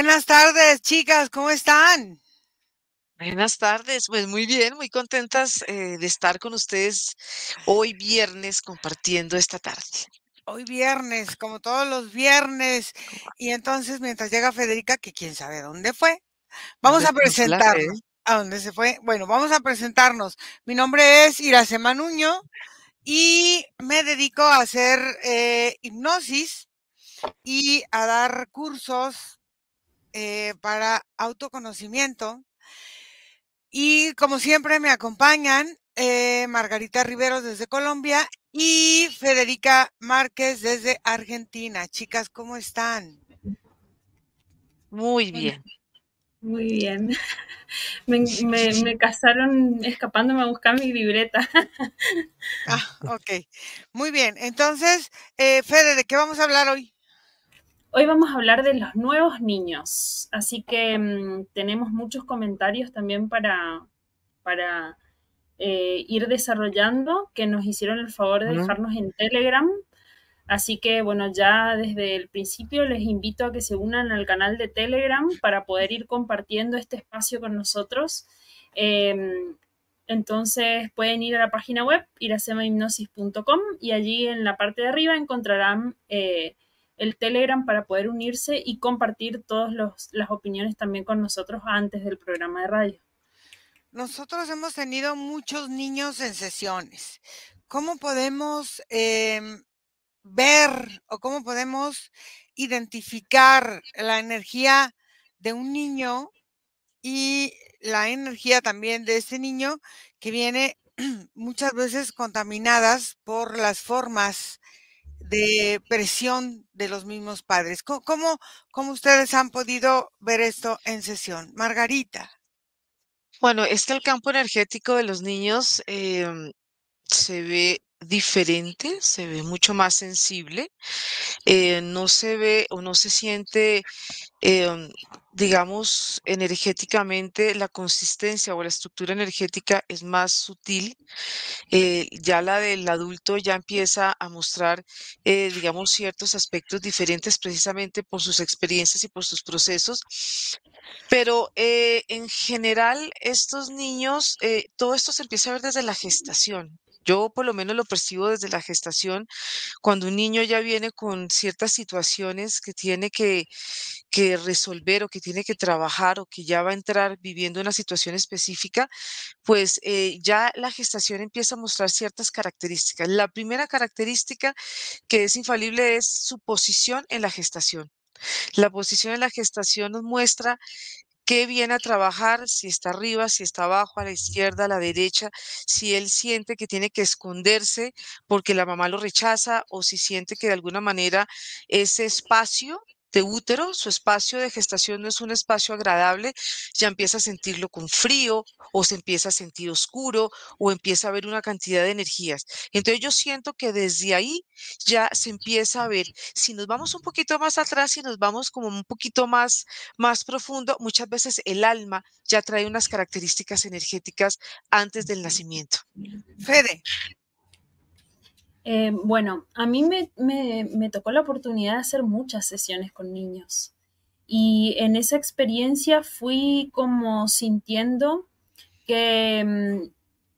Buenas tardes, chicas, ¿cómo están? Buenas tardes, pues muy bien, muy contentas eh, de estar con ustedes hoy viernes compartiendo esta tarde. Hoy viernes, como todos los viernes. Y entonces, mientras llega Federica, que quién sabe dónde fue, vamos a presentarnos. ¿A dónde se fue? Bueno, vamos a presentarnos. Mi nombre es Iracema Nuño y me dedico a hacer eh, hipnosis y a dar cursos eh, para autoconocimiento. Y como siempre me acompañan eh, Margarita Rivero desde Colombia y Federica Márquez desde Argentina. Chicas, ¿cómo están? Muy bien. Muy bien. Me, casaron escapándome a buscar mi libreta. Ah, ok. Muy bien. Entonces, eh, Fede, ¿de qué vamos a hablar hoy? Hoy vamos a hablar de los nuevos niños, así que mm, tenemos muchos comentarios también para, para eh, ir desarrollando que nos hicieron el favor de dejarnos en Telegram. Así que bueno, ya desde el principio les invito a que se unan al canal de Telegram para poder ir compartiendo este espacio con nosotros. Em, entonces pueden ir a la página web irasemahypnosis.com y allí en la parte de arriba encontrarán eh, el Telegram para poder unirse y compartir todas las opiniones también con nosotros antes del programa de radio. Nosotros hemos tenido muchos niños en sesiones. ¿Cómo podemos em, ver o cómo podemos identificar la energía de un niño y la energía también de ese niño que viene muchas veces contaminadas por las formas de presión de los mismos padres. ¿Cómo, ¿Cómo, ustedes han podido ver esto en sesión? Margarita. Bueno, es que el campo energético de los niños em, se ve diferente, se ve mucho más sensible, eh, no se ve o no se siente, em, digamos, energéticamente la consistencia o la estructura energética es más sutil, eh, ya la del adulto ya empieza a mostrar, eh, digamos, ciertos aspectos diferentes precisamente por sus experiencias y por sus procesos, pero en general estos niños, todo esto se empieza a ver desde la gestación, yo por lo menos lo percibo desde la gestación, cuando un niño ya viene con ciertas situaciones que tiene que, resolver o que tiene que trabajar o que ya va a entrar viviendo una situación específica, pues eh, ya la gestación empieza a mostrar ciertas características. La primera característica que es infalible es su posición en la gestación. La posición en la gestación nos muestra qué viene a trabajar, si está arriba, si está abajo, a la izquierda, a la derecha, si él siente que tiene que esconderse porque la mamá lo rechaza o si siente que de alguna manera ese espacio de útero, su espacio de gestación no es un espacio agradable, ya empieza a sentirlo con frío o se empieza a sentir oscuro o empieza a ver una cantidad de energías. Entonces yo siento que desde ahí ya se empieza a ver, si nos vamos un poquito más atrás y nos vamos como un poquito más, más profundo, muchas veces el alma ya trae unas características energéticas antes del nacimiento. Fede. Eh, bueno, a mí me, tocó la oportunidad de hacer muchas sesiones con niños y en esa experiencia fui como sintiendo que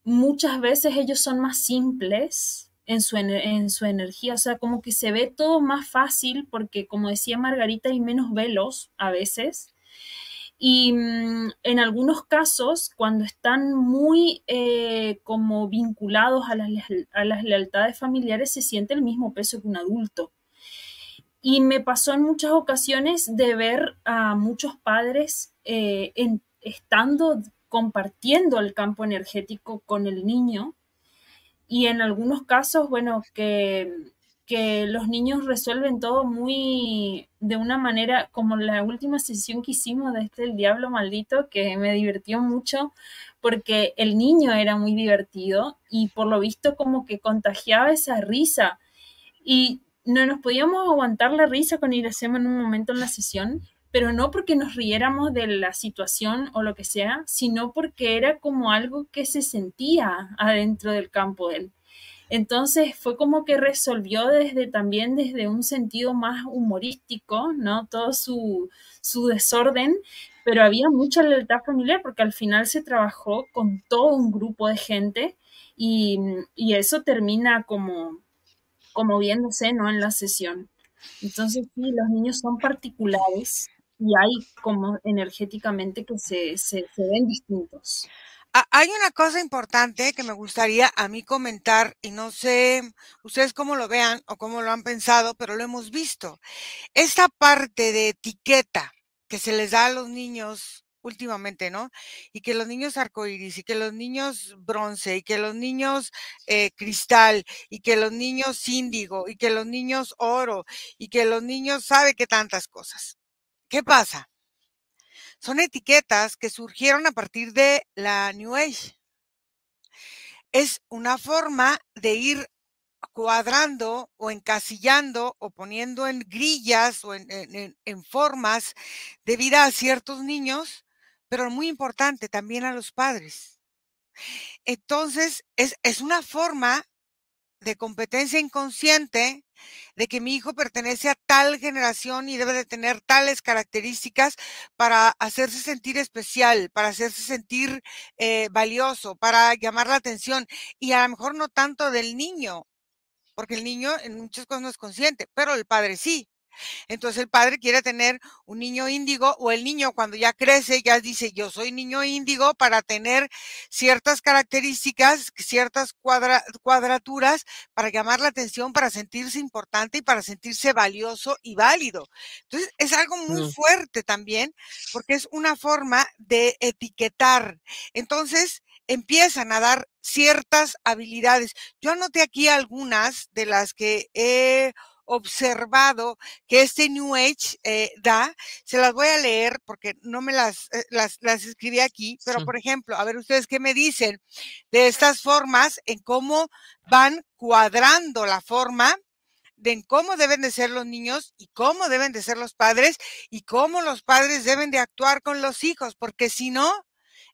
mm, muchas veces ellos son más simples en su, en su energía, o sea, como que se ve todo más fácil porque como decía Margarita hay menos velos a veces y mm, en algunos casos, cuando están muy eh, como vinculados a las, lealtades familiares, se siente el mismo peso que un adulto. Y me pasó en muchas ocasiones de ver a muchos padres eh, estando compartiendo el campo energético con el niño. Y en algunos casos, bueno, que que los niños resuelven todo muy de una manera como la última sesión que hicimos de este El Diablo Maldito, que me divirtió mucho porque el niño era muy divertido y por lo visto como que contagiaba esa risa y no nos podíamos aguantar la risa con Iracema en un momento en la sesión, pero no porque nos riéramos de la situación o lo que sea, sino porque era como algo que se sentía adentro del campo de él entonces fue como que resolvió desde también desde un sentido más humorístico, ¿no? Todo su, desorden, pero había mucha lealtad familiar porque al final se trabajó con todo un grupo de gente y, eso termina como, como viéndose, ¿no? En la sesión. Entonces, sí, los niños son particulares y hay como energéticamente que se, se, se ven distintos. Ah, hay una cosa importante que me gustaría a mí comentar y no sé ustedes cómo lo vean o cómo lo han pensado, pero lo hemos visto. Esta parte de etiqueta que se les da a los niños últimamente, ¿no? Y que los niños arcoíris, y que los niños bronce, y que los niños eh, cristal, y que los niños índigo, y que los niños oro, y que los niños sabe que tantas cosas. ¿Qué pasa? son etiquetas que surgieron a partir de la New Age. Es una forma de ir cuadrando o encasillando o poniendo en grillas o en, formas de vida a ciertos niños, pero muy importante también a los padres. Entonces, es, es una forma de competencia inconsciente de que mi hijo pertenece a tal generación y debe de tener tales características para hacerse sentir especial, para hacerse sentir eh, valioso, para llamar la atención y a lo mejor no tanto del niño, porque el niño en muchas cosas no es consciente, pero el padre sí. Entonces el padre quiere tener un niño índigo o el niño cuando ya crece ya dice yo soy niño índigo para tener ciertas características, ciertas cuadraturas para llamar la atención, para sentirse importante y para sentirse valioso y válido. Entonces es algo muy fuerte también porque es una forma de etiquetar. Entonces empiezan a dar ciertas habilidades. Yo anoté aquí algunas de las que he observado que este New Age eh, da. Se las voy a leer porque no me las, eh, las, escribí aquí, pero por ejemplo, a ver ustedes qué me dicen de estas formas, en cómo van cuadrando la forma de cómo deben de ser los niños y cómo deben de ser los padres y cómo los padres deben de actuar con los hijos, porque si no,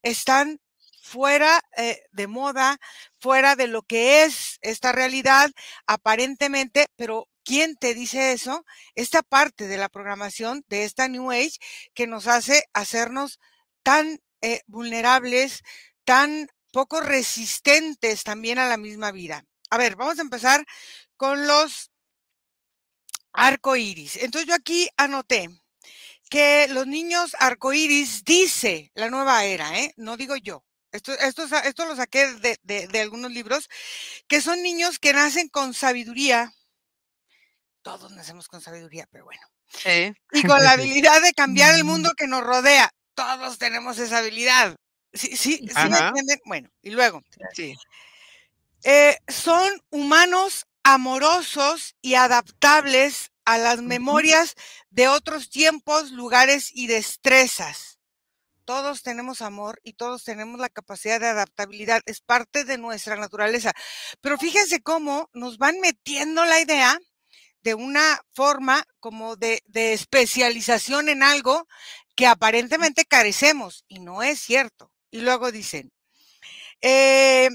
están fuera eh, de moda, fuera de lo que es esta realidad aparentemente, pero ¿Quién te dice eso? Esta parte de la programación de esta New Age que nos hace hacernos tan eh, vulnerables, tan poco resistentes también a la misma vida. A ver, vamos a empezar con los arcoíris. Entonces yo aquí anoté que los niños arcoíris dice la nueva era, ¿eh? no digo yo. Esto, esto, esto lo saqué de algunos libros, que son niños que nacen con sabiduría, todos nacemos con sabiduría, pero bueno. Y con la habilidad de cambiar el mm. mundo que nos rodea. Todos tenemos esa habilidad. Sí, sí, Bueno, y luego. Sí. Eh, son humanos amorosos y adaptables a las memorias de otros tiempos, lugares y destrezas. Todos tenemos amor y todos tenemos la capacidad de adaptabilidad. Es parte de nuestra naturaleza. Pero fíjense cómo nos van metiendo la idea de una forma como de, especialización en algo que aparentemente carecemos y no es cierto. Y luego dicen, eh,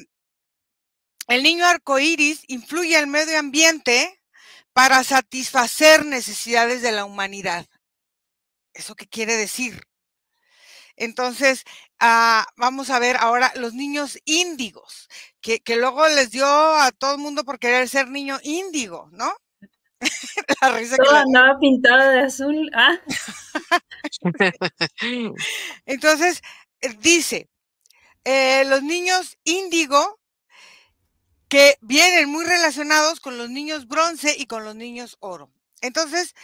el niño arcoíris influye al medio ambiente para satisfacer necesidades de la humanidad. ¿Eso qué quiere decir? Entonces, ah, vamos a ver ahora los niños índigos, que luego les dio a todo el mundo por querer ser niño índigo, ¿no? la risa Todo andaba pintado de azul. Ah. Entonces, eh, dice, eh, los niños índigo que vienen muy relacionados con los niños bronce y con los niños oro. Entonces,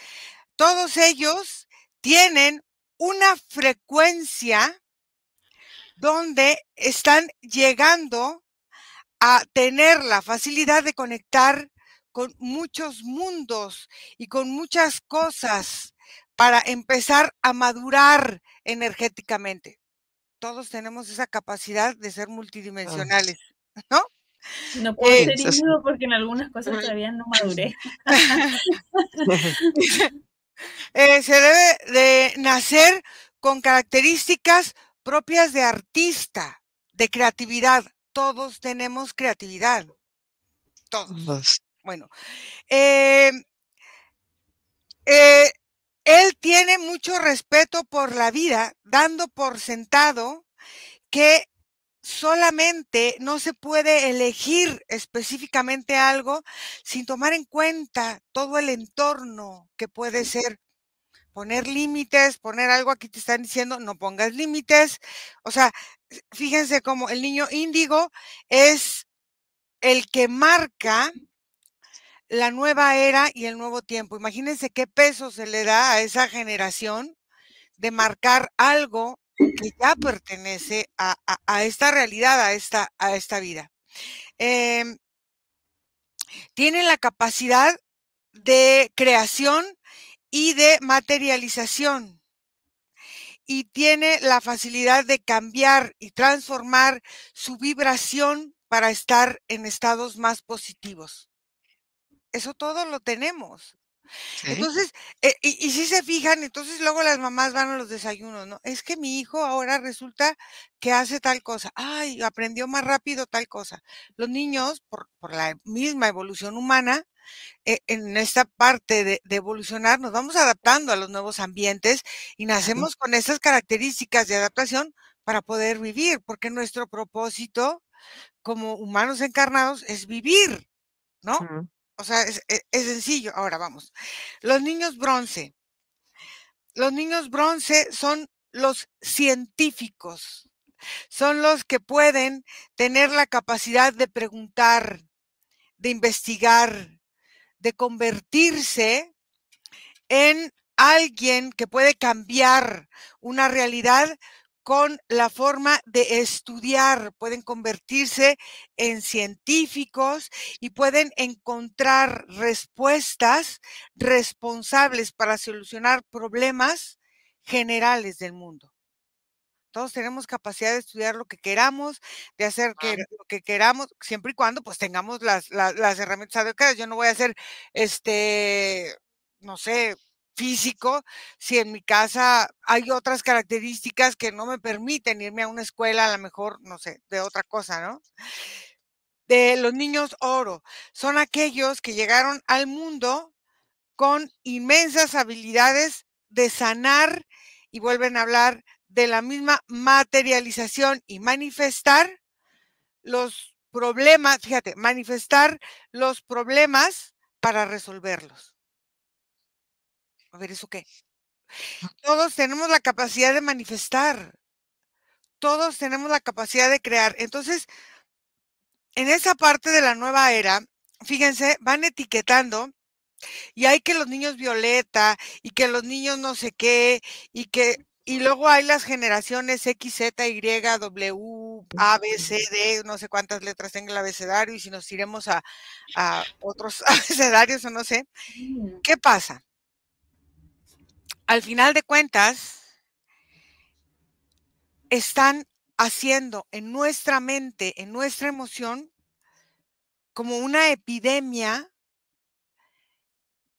todos ellos tienen una frecuencia donde están llegando a tener la facilidad de conectar con muchos mundos y con muchas cosas para empezar a madurar energéticamente. Todos tenemos esa capacidad de ser ah. multidimensionales, ¿no? No puedo eh, ser híbrido porque en algunas cosas todavía no maduré. Eh, se debe de nacer con características propias de artista, de creatividad. Todos tenemos creatividad. Todos. Bueno, eh, eh, él tiene mucho respeto por la vida, dando por sentado que solamente no se puede elegir específicamente algo sin tomar en cuenta todo el entorno que puede ser poner límites, poner algo aquí te están diciendo, no pongas límites. O sea, fíjense cómo el niño índigo es el que marca la nueva era y el nuevo tiempo. Imagínense qué peso se le da a esa generación de marcar algo que ya pertenece a, esta realidad, a esta, a esta vida. Em, tiene la capacidad de creación y de materialización. Y tiene la facilidad de cambiar y transformar su vibración para estar en estados más positivos. Eso todo lo tenemos. Entonces, eh, y, si se fijan, entonces luego las mamás van a los desayunos, ¿no? Es que mi hijo ahora resulta que hace tal cosa, ay, aprendió más rápido tal cosa. Los niños, por, la misma evolución humana, eh, en esta parte de, evolucionar, nos vamos adaptando a los nuevos ambientes y nacemos con estas características de adaptación para poder vivir, porque nuestro propósito como humanos encarnados es vivir, ¿no? O sea, e, es, sencillo. Ahora vamos. Los niños bronce. Los niños bronce son los científicos. Son los que pueden tener la capacidad de preguntar, de investigar, de convertirse en alguien que puede cambiar una realidad con la forma de estudiar, pueden convertirse en científicos y pueden encontrar respuestas responsables para solucionar problemas generales del mundo. Todos tenemos capacidad de estudiar lo que queramos, de hacer lo que queramos, siempre y cuando pues tengamos las, las herramientas adecuadas. Yo no voy a hacer, este, no sé, físico, si en mi casa hay otras características que no me permiten irme a una escuela, a lo mejor, no sé, de otra cosa, ¿no? De los niños oro, son aquellos que llegaron al mundo con inmensas habilidades de sanar y vuelven a hablar de la misma materialización y manifestar los problemas, fíjate, manifestar los problemas para resolverlos. A ver, ¿eso qué? Todos tenemos la capacidad de manifestar. Todos tenemos la capacidad de crear. Entonces, en esa parte de la nueva era, fíjense, van etiquetando y hay que los niños violeta y que los niños no sé qué y que y luego hay las generaciones X, Z, Y, W, A, B, C, D, no sé cuántas letras tenga el abecedario y si nos iremos a, a otros abecedarios o no sé. ¿Qué pasa? al final de cuentas, están haciendo en nuestra mente, en nuestra emoción, como una epidemia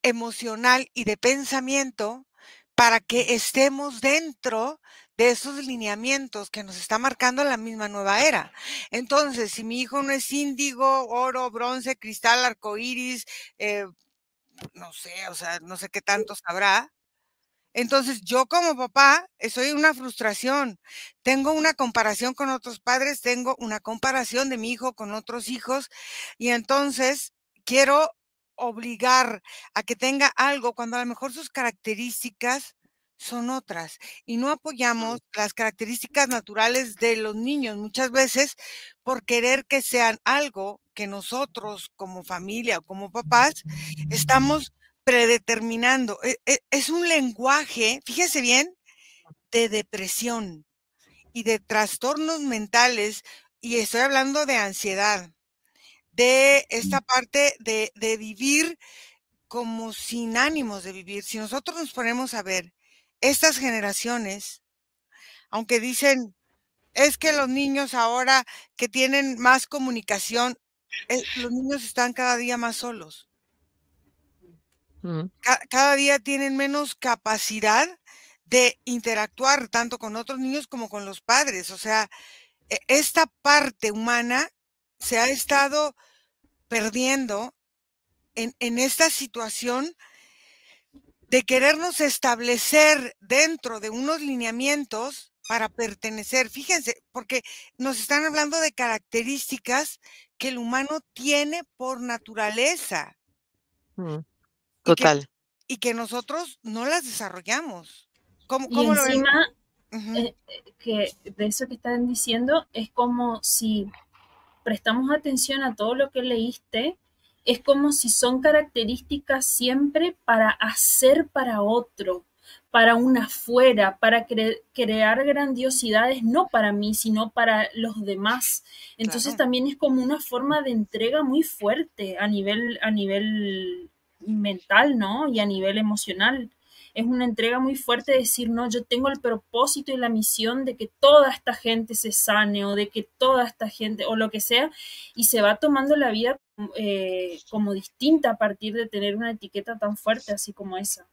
emocional y de pensamiento para que estemos dentro de esos lineamientos que nos está marcando la misma nueva era. Entonces, si mi hijo no es índigo, oro, bronce, cristal, arcoíris, eh, no sé, o sea, no sé qué tanto sabrá, entonces, yo como papá soy una frustración. Tengo una comparación con otros padres, tengo una comparación de mi hijo con otros hijos y entonces quiero obligar a que tenga algo cuando a lo mejor sus características son otras y no apoyamos las características naturales de los niños muchas veces por querer que sean algo que nosotros como familia o como papás estamos predeterminando. E, e, es un lenguaje, fíjese bien, de depresión y de trastornos mentales, y estoy hablando de ansiedad, de mm. esta parte de, de vivir como sin ánimos de vivir. Si nosotros nos ponemos a ver estas generaciones, aunque dicen, es que los niños ahora que tienen más comunicación, eh, los niños están cada día más solos cada día tienen menos capacidad de interactuar tanto con otros niños como con los padres. O sea, e, esta parte humana se ha estado perdiendo en, esta situación de querernos establecer dentro de unos lineamientos para pertenecer. Fíjense, porque nos están hablando de características que el humano tiene por naturaleza. Mm. Total. Y que, nosotros no las desarrollamos. y encima, eh, eh, que de eso que están diciendo, es como si prestamos atención a todo lo que leíste, es como si son características siempre para hacer para otro, para una afuera, para crear grandiosidades, no para mí, sino para los demás. Entonces también es como una forma de entrega muy fuerte a nivel, a nivel mental, ¿no? Y a nivel emocional. Es una entrega muy fuerte decir, no, yo tengo el propósito y la misión de que toda esta gente se sane o de que toda esta gente o lo que sea, y se va tomando la vida eh, como distinta a partir de tener una etiqueta tan fuerte así como esa.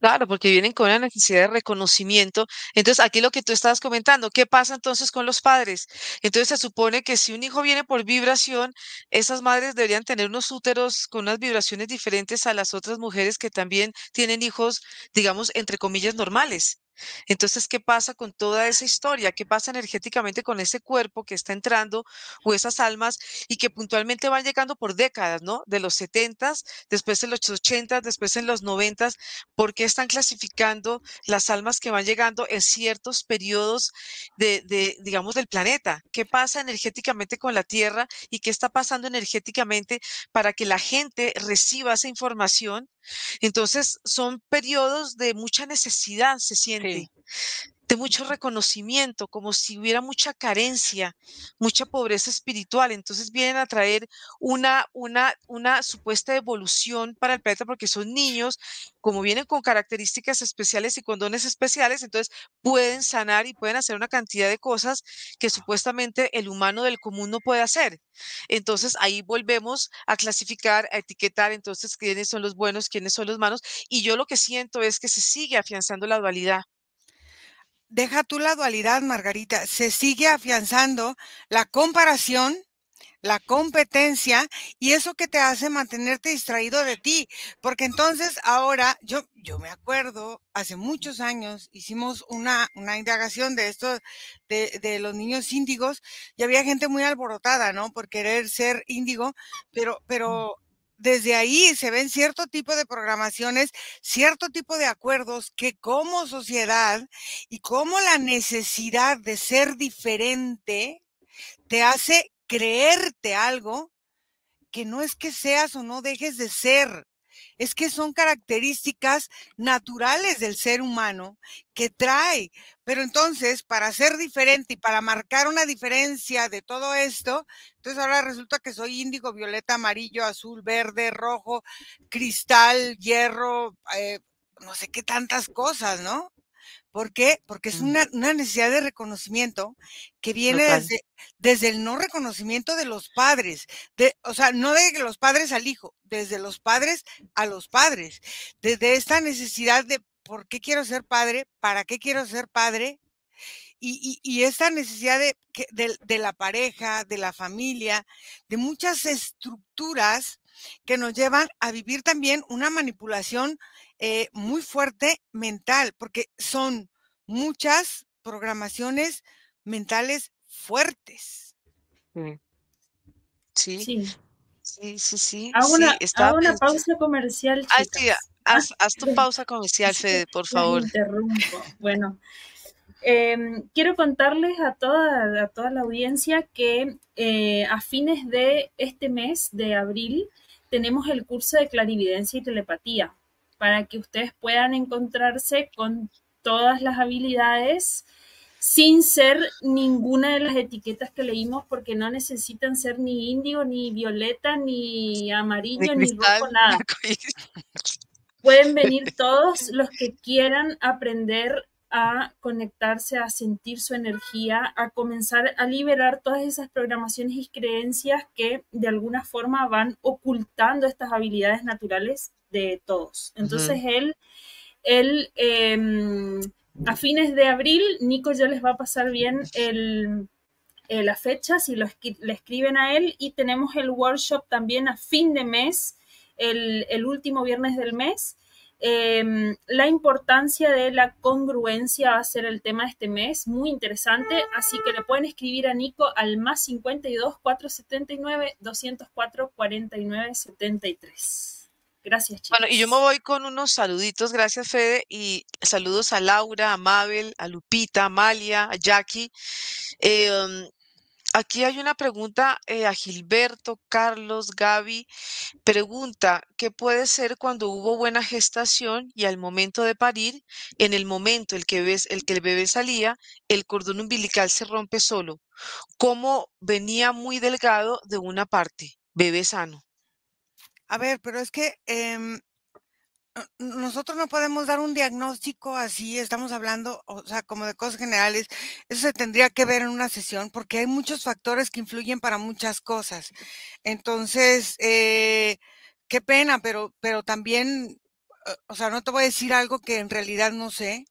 Claro, porque vienen con una necesidad de reconocimiento. Entonces, aquí lo que tú estabas comentando, ¿qué pasa entonces con los padres? Entonces, se supone que si un hijo viene por vibración, esas madres deberían tener unos úteros con unas vibraciones diferentes a las otras mujeres que también tienen hijos, digamos, entre comillas, normales. Entonces, ¿qué pasa con toda esa historia? ¿Qué pasa energéticamente con ese cuerpo que está entrando o esas almas y que puntualmente van llegando por décadas, ¿no? De los 70, después en los 80, después en los 90, ¿por qué están clasificando las almas que van llegando en ciertos periodos de, de, digamos, del planeta? ¿Qué pasa energéticamente con la Tierra y qué está pasando energéticamente para que la gente reciba esa información? Entonces, son periodos de mucha necesidad, se siente de, mucho reconocimiento, como si hubiera mucha carencia, mucha pobreza espiritual. Entonces vienen a traer una, una, una supuesta evolución para el planeta porque son niños, como vienen con características especiales y con dones especiales, entonces pueden sanar y pueden hacer una cantidad de cosas que supuestamente el humano del común no puede hacer. Entonces ahí volvemos a clasificar, a etiquetar entonces quiénes son los buenos, quiénes son los malos. Y yo lo que siento es que se sigue afianzando la dualidad deja tú la dualidad, Margarita, se sigue afianzando la comparación, la competencia y eso que te hace mantenerte distraído de ti, porque entonces ahora yo yo me acuerdo hace muchos años hicimos una, una indagación de esto de, de los niños índigos y había gente muy alborotada, ¿no? Por querer ser índigo, pero mm. pero desde ahí se ven cierto tipo de programaciones, cierto tipo de acuerdos que como sociedad y como la necesidad de ser diferente te hace creerte algo que no es que seas o no dejes de ser, es que son características naturales del ser humano que trae. Pero entonces, para ser diferente y para marcar una diferencia de todo esto, entonces ahora resulta que soy índigo, violeta, amarillo, azul, verde, rojo, cristal, hierro, eh, no sé qué tantas cosas, ¿no? ¿Por qué? Porque es mm. una, necesidad de reconocimiento que viene desde, desde, el no reconocimiento de los padres, de, o sea, no de los padres al hijo, desde los padres a los padres, desde esta necesidad de por qué quiero ser padre, para qué quiero ser padre, y, esta necesidad de, de, la pareja, de la familia, de muchas estructuras que nos llevan a vivir también una manipulación eh, muy fuerte mental, porque son muchas programaciones mentales fuertes. Mm. sí. Sí, sí, sí. una, pausa comercial. Ah, haz, tu pausa comercial, por favor. interrumpo. Bueno, em, quiero contarles a toda, a toda la audiencia que eh, a fines de este mes de abril tenemos el curso de clarividencia y telepatía para que ustedes puedan encontrarse con todas las habilidades sin ser ninguna de las etiquetas que leímos, porque no necesitan ser ni indio, ni violeta, ni amarillo, ni, rojo, nada. Pueden venir todos los que quieran aprender a conectarse, a sentir su energía, a comenzar a liberar todas esas programaciones y creencias que de alguna forma van ocultando estas habilidades naturales de todos. Entonces él, él em, a fines de abril, Nico ya les va a pasar bien el, eh, la fecha, si lo le escriben a él, y tenemos el workshop también a fin de mes, el, el último viernes del mes. Em, la importancia de la congruencia va a ser el tema de este mes, muy interesante, así que le pueden escribir a Nico al más 52 479 204 49 73. Gracias, Bueno, y yo me voy con unos saluditos, gracias Fede, y saludos a Laura, a Mabel, a Lupita, a Amalia, a Jackie. Em, aquí hay una pregunta eh, a Gilberto, Carlos, Gaby. Pregunta, ¿qué puede ser cuando hubo buena gestación y al momento de parir, en el momento el que, ves, el que el bebé salía, el cordón umbilical se rompe solo? ¿Cómo venía muy delgado de una parte? Bebé sano. A ver, pero es que em, nosotros no podemos dar un diagnóstico así, estamos hablando, o sea, como de cosas generales. Eso se tendría que ver en una sesión porque hay muchos factores que influyen para muchas cosas. Entonces, eh, qué pena, pero, pero también, o sea, no te voy a decir algo que en realidad no sé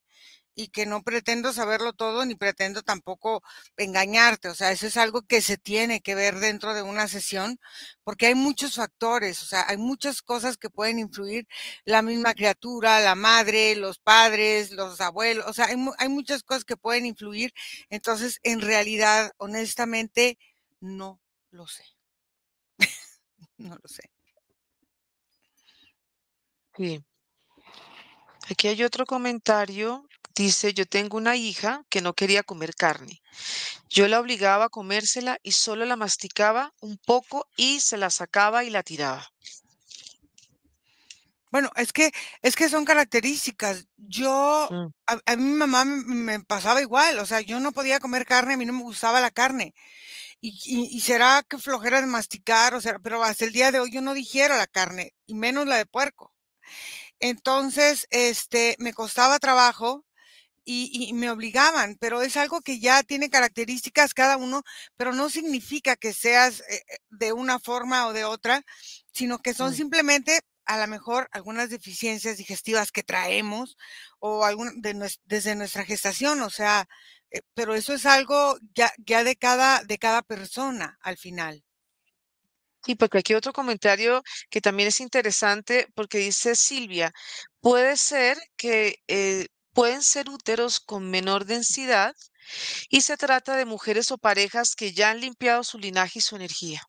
y que no pretendo saberlo todo ni pretendo tampoco engañarte. O sea, eso es algo que se tiene que ver dentro de una sesión porque hay muchos factores, o sea, hay muchas cosas que pueden influir la misma criatura, la madre, los padres, los abuelos, o sea, hay, muchas cosas que pueden influir. Entonces, en realidad, honestamente, no lo sé. no lo sé. Sí. Aquí hay otro comentario Dice, yo tengo una hija que no quería comer carne. Yo la obligaba a comérsela y solo la masticaba un poco y se la sacaba y la tiraba. Bueno, es que, es que son características. Yo, mm. a, mi mamá me, pasaba igual, o sea, yo no podía comer carne, a mí no me gustaba la carne. Y, será que flojera de masticar, o sea, pero hasta el día de hoy yo no digiero la carne, y menos la de puerco. Entonces, este, me costaba trabajo y, me obligaban, pero es algo que ya tiene características cada uno, pero no significa que seas eh, eh, de una forma o de otra, sino que son simplemente a lo mejor algunas deficiencias digestivas que traemos o algún, desde nuestra gestación, o sea, eh, pero eso es algo ya, ya de, cada, de cada persona al final. Y porque aquí otro comentario que también es interesante, porque dice Silvia, puede ser que pueden ser úteros con menor densidad y se trata de mujeres o parejas que ya han limpiado su linaje y su energía.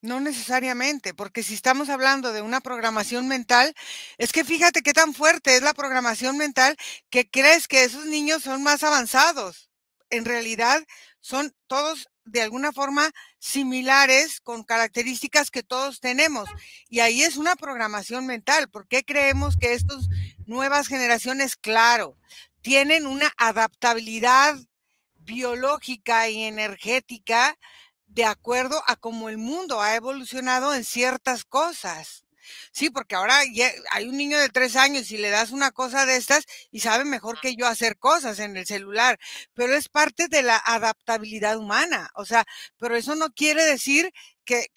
No necesariamente, porque si estamos hablando de una programación mental, es que fíjate qué tan fuerte es la programación mental que crees que esos niños son más avanzados. En realidad son todos de alguna forma similares con características que todos tenemos. Y ahí es una programación mental. ¿Por qué creemos que estos nuevas generaciones, claro, tienen una adaptabilidad biológica y energética de acuerdo a cómo el mundo ha evolucionado en ciertas cosas. Sí, porque ahora hay un niño de tres años y le das una cosa de estas y sabe mejor que yo hacer cosas en el celular, pero es parte de la adaptabilidad humana, o sea, pero eso no quiere decir que,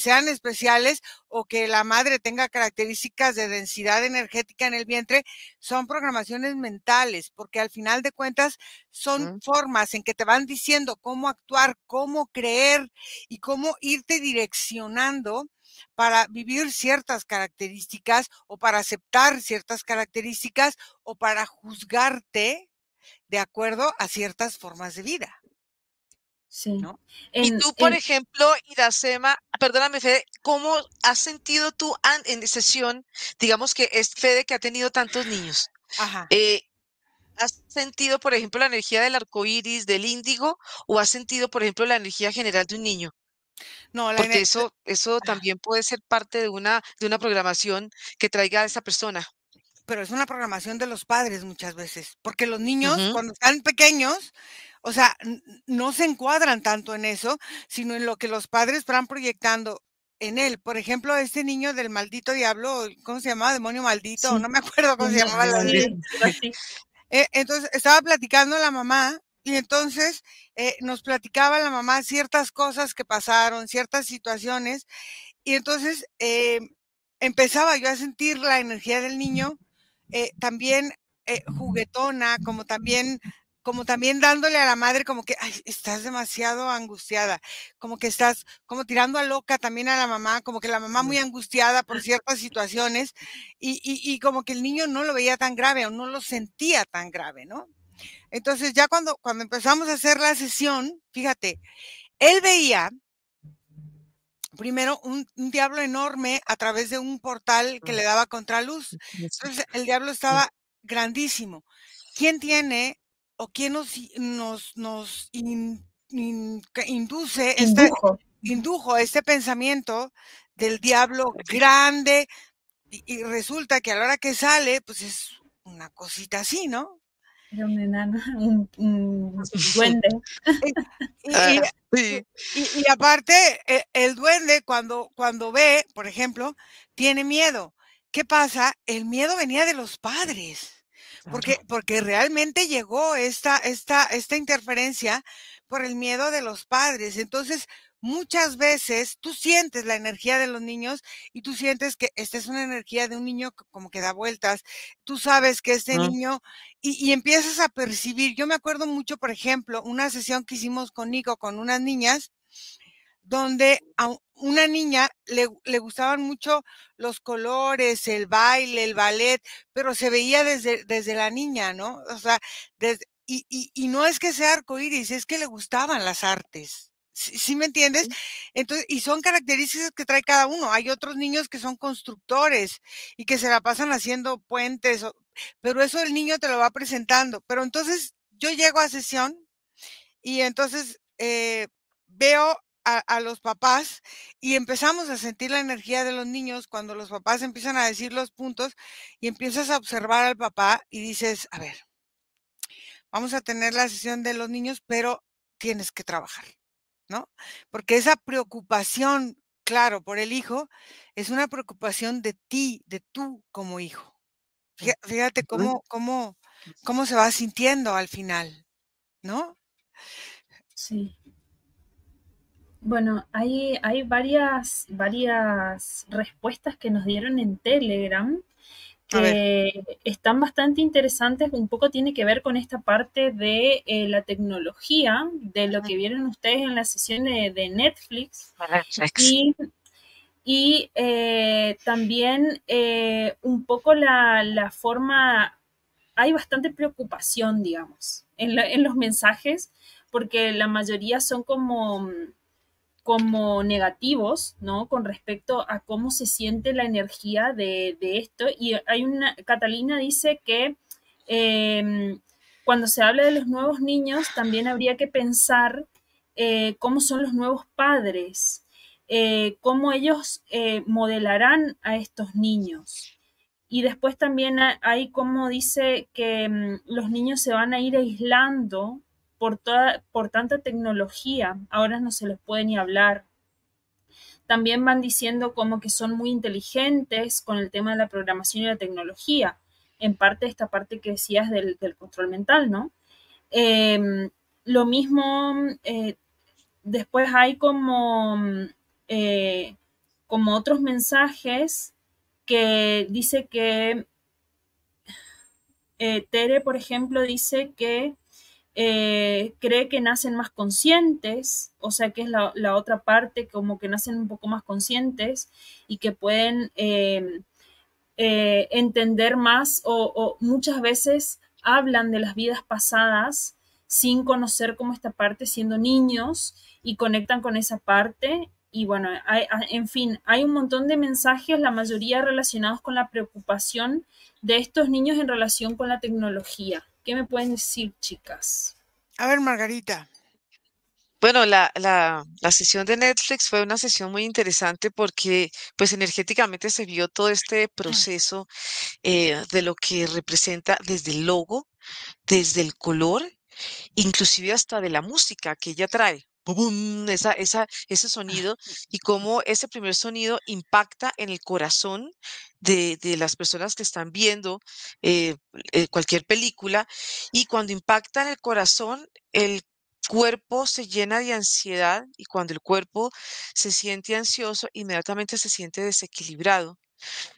sean especiales o que la madre tenga características de densidad energética en el vientre, son programaciones mentales, porque al final de cuentas son formas en que te van diciendo cómo actuar, cómo creer y cómo irte direccionando para vivir ciertas características o para aceptar ciertas características o para juzgarte de acuerdo a ciertas formas de vida. Sí. y tú, por ejemplo, Iracema, perdóname, Fede, ¿cómo has sentido tú en sesión, digamos que es Fede que ha tenido tantos niños? Ajá. Eh, ¿Has sentido, por ejemplo, la energía del arco iris, del índigo, o has sentido, por ejemplo, la energía general de un niño? No, Porque eso, eso también puede ser parte de una, de una programación que traiga a esa persona. Pero es una programación de los padres muchas veces, porque los niños cuando están pequeños, o sea, no se encuadran tanto en eso, sino en lo que los padres están proyectando en él. Por ejemplo, este niño del maldito diablo, ¿cómo se llamaba? Demonio maldito, no me acuerdo cómo se llamaba. Eh, entonces, estaba platicando la mamá y entonces eh, nos platicaba la mamá ciertas cosas que pasaron, ciertas situaciones, y entonces eh, empezaba yo a sentir la energía del niño eh, también juguetona, como también como también dándole a la madre como que estás demasiado angustiada, como que estás como tirando a loca también a la mamá, como que la mamá muy angustiada por ciertas situaciones y, y como que el niño no lo veía tan grave o no lo sentía tan grave, ¿no? Entonces, ya cuando, cuando empezamos a hacer la sesión, fíjate, él veía primero un, diablo enorme a través de un portal que ah, le daba contraluz. Entonces el diablo estaba grandísimo. ¿Quién tiene o quién nos, nos, nos induce, indujo. este pensamiento del diablo grande? y resulta que a la hora que sale, pues es una cosita así, ¿no? un enano, un, duende. Ah, y, aparte, e, el duende cuando, cuando ve, por ejemplo, tiene miedo. ¿Qué pasa? El miedo venía de los padres. Porque, porque realmente llegó esta, esta, esta interferencia por el miedo de los padres. Entonces, muchas veces tú sientes la energía de los niños y tú sientes que esta es una energía de un niño como que da vueltas. Tú sabes que este niño y, empiezas a percibir. Yo me acuerdo mucho, por ejemplo, una sesión que hicimos con Nico, con unas niñas, donde a una niña le, le gustaban mucho los colores, el baile, el ballet, pero se veía desde, desde la niña, ¿no? O sea, y, y no es que sea arcoíris, es que le gustaban las artes. ¿Sí, me entiendes? Entonces, y son características que trae cada uno. Hay otros niños que son constructores y que se la pasan haciendo puentes, pero eso el niño te lo va presentando. Pero entonces yo llego a sesión y entonces eh, veo a, los papás y empezamos a sentir la energía de los niños cuando los papás empiezan a decir los puntos y empiezas a observar al papá y dices, a ver, vamos a tener la sesión de los niños, pero tienes que trabajar ¿no? Porque esa preocupación, claro, por el hijo, es una preocupación de ti, de tú como hijo. Fíjate cómo, cómo, cómo se va sintiendo al final, ¿no? Sí. Bueno, hay, hay varias, varias respuestas que nos dieron en Telegram están bastante interesantes, un poco tiene que ver con esta parte de eh, la tecnología, de lo que vieron ustedes en la sesión de, Netflix. Y, eh, también eh, un poco la, la, forma, hay bastante preocupación, digamos, en los mensajes, porque la mayoría son como como negativos, ¿no? Con respecto a cómo se siente la energía de, esto. Y hay una, Catalina dice que em, cuando se habla de los nuevos niños, también habría que pensar eh, cómo son los nuevos padres, eh, cómo ellos eh, modelarán a estos niños. Y después también hay como dice que em, los niños se van a ir aislando por, tanta tecnología, ahora no se les puede ni hablar. También van diciendo como que son muy inteligentes con el tema de la programación y la tecnología, en parte esta parte que decías del, control mental, ¿no? Em, lo mismo, eh, después hay como, eh, como otros mensajes que dice que eh, Tere, por ejemplo, dice que eh, cree que nacen más conscientes, o sea que es la, otra parte, como que nacen un poco más conscientes y que pueden eh, eh, entender más o, muchas veces hablan de las vidas pasadas sin conocer como esta parte siendo niños y conectan con esa parte. Y bueno, en fin, hay un montón de mensajes, la mayoría relacionados con la preocupación de estos niños en relación con la tecnología. ¿Qué me pueden decir, chicas? A ver, Margarita. Bueno, la, la, la, sesión de Netflix fue una sesión muy interesante porque pues energéticamente se vio todo este proceso eh, de lo que representa desde el logo, desde el color, inclusive hasta de la música que ella trae. Esa, ese sonido y cómo ese primer sonido impacta en el corazón de, de las personas que están viendo eh, eh, cualquier película y cuando impacta en el corazón, el cuerpo se llena de ansiedad y cuando el cuerpo se siente ansioso, inmediatamente se siente desequilibrado.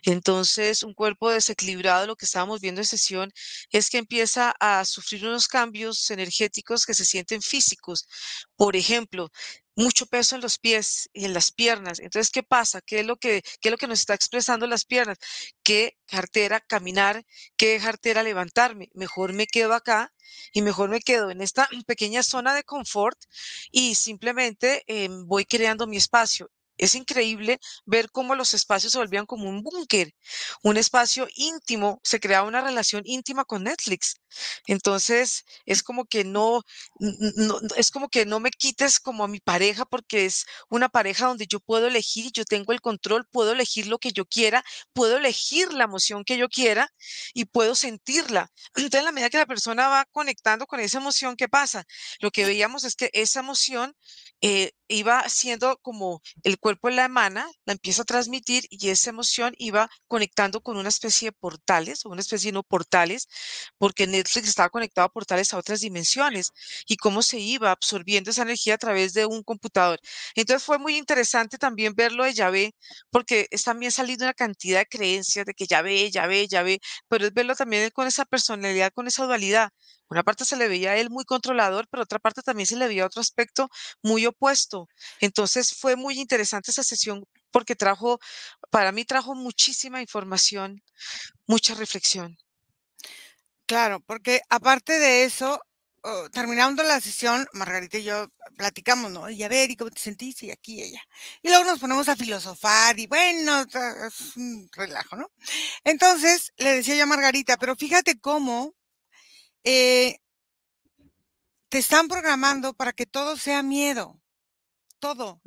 Entonces, un cuerpo desequilibrado, lo que estábamos viendo en sesión, es que empieza a sufrir unos cambios energéticos que se sienten físicos. Por ejemplo, mucho peso en los pies y en las piernas. Entonces, ¿qué pasa? ¿Qué es lo que, lo que nos está expresando las piernas? ¿Qué cartera caminar? ¿Qué cartera levantarme? Mejor me quedo acá y mejor me quedo en esta pequeña zona de confort y simplemente em, voy creando mi espacio. Es increíble ver cómo los espacios se volvían como un búnker, un espacio íntimo, se creaba una relación íntima con Netflix. Entonces, es como que no, es como que no me quites como a mi pareja porque es una pareja donde yo puedo elegir, yo tengo el control, puedo elegir lo que yo quiera, puedo elegir la emoción que yo quiera y puedo sentirla. Entonces, en la medida que la persona va conectando con esa emoción, ¿qué pasa? Lo que veíamos es que esa emoción eh, iba siendo como el cuerpo la emana, la empieza a transmitir y esa emoción iba conectando con una especie de portales, o una especie de no portales, porque Netflix estaba conectado a portales a otras dimensiones y cómo se iba absorbiendo esa energía a través de un computador. Entonces fue muy interesante también verlo de Yahvé, porque es también salido una cantidad de creencias de que Yahvé, Yahvé, Yahvé, pero es verlo también con esa personalidad, con esa dualidad, una parte se le veía a él muy controlador, pero otra parte también se le veía otro aspecto muy opuesto. Entonces fue muy interesante esa sesión porque trajo, para mí trajo muchísima información, mucha reflexión. Claro, porque aparte de eso, terminando la sesión, Margarita y yo platicamos, ¿no? Y a ver, ¿y cómo te sentiste? Y aquí ella. Y luego nos ponemos a filosofar y bueno, es un relajo, ¿no? Entonces le decía yo a Margarita, pero fíjate cómo eh, te están programando para que todo sea miedo. Todo.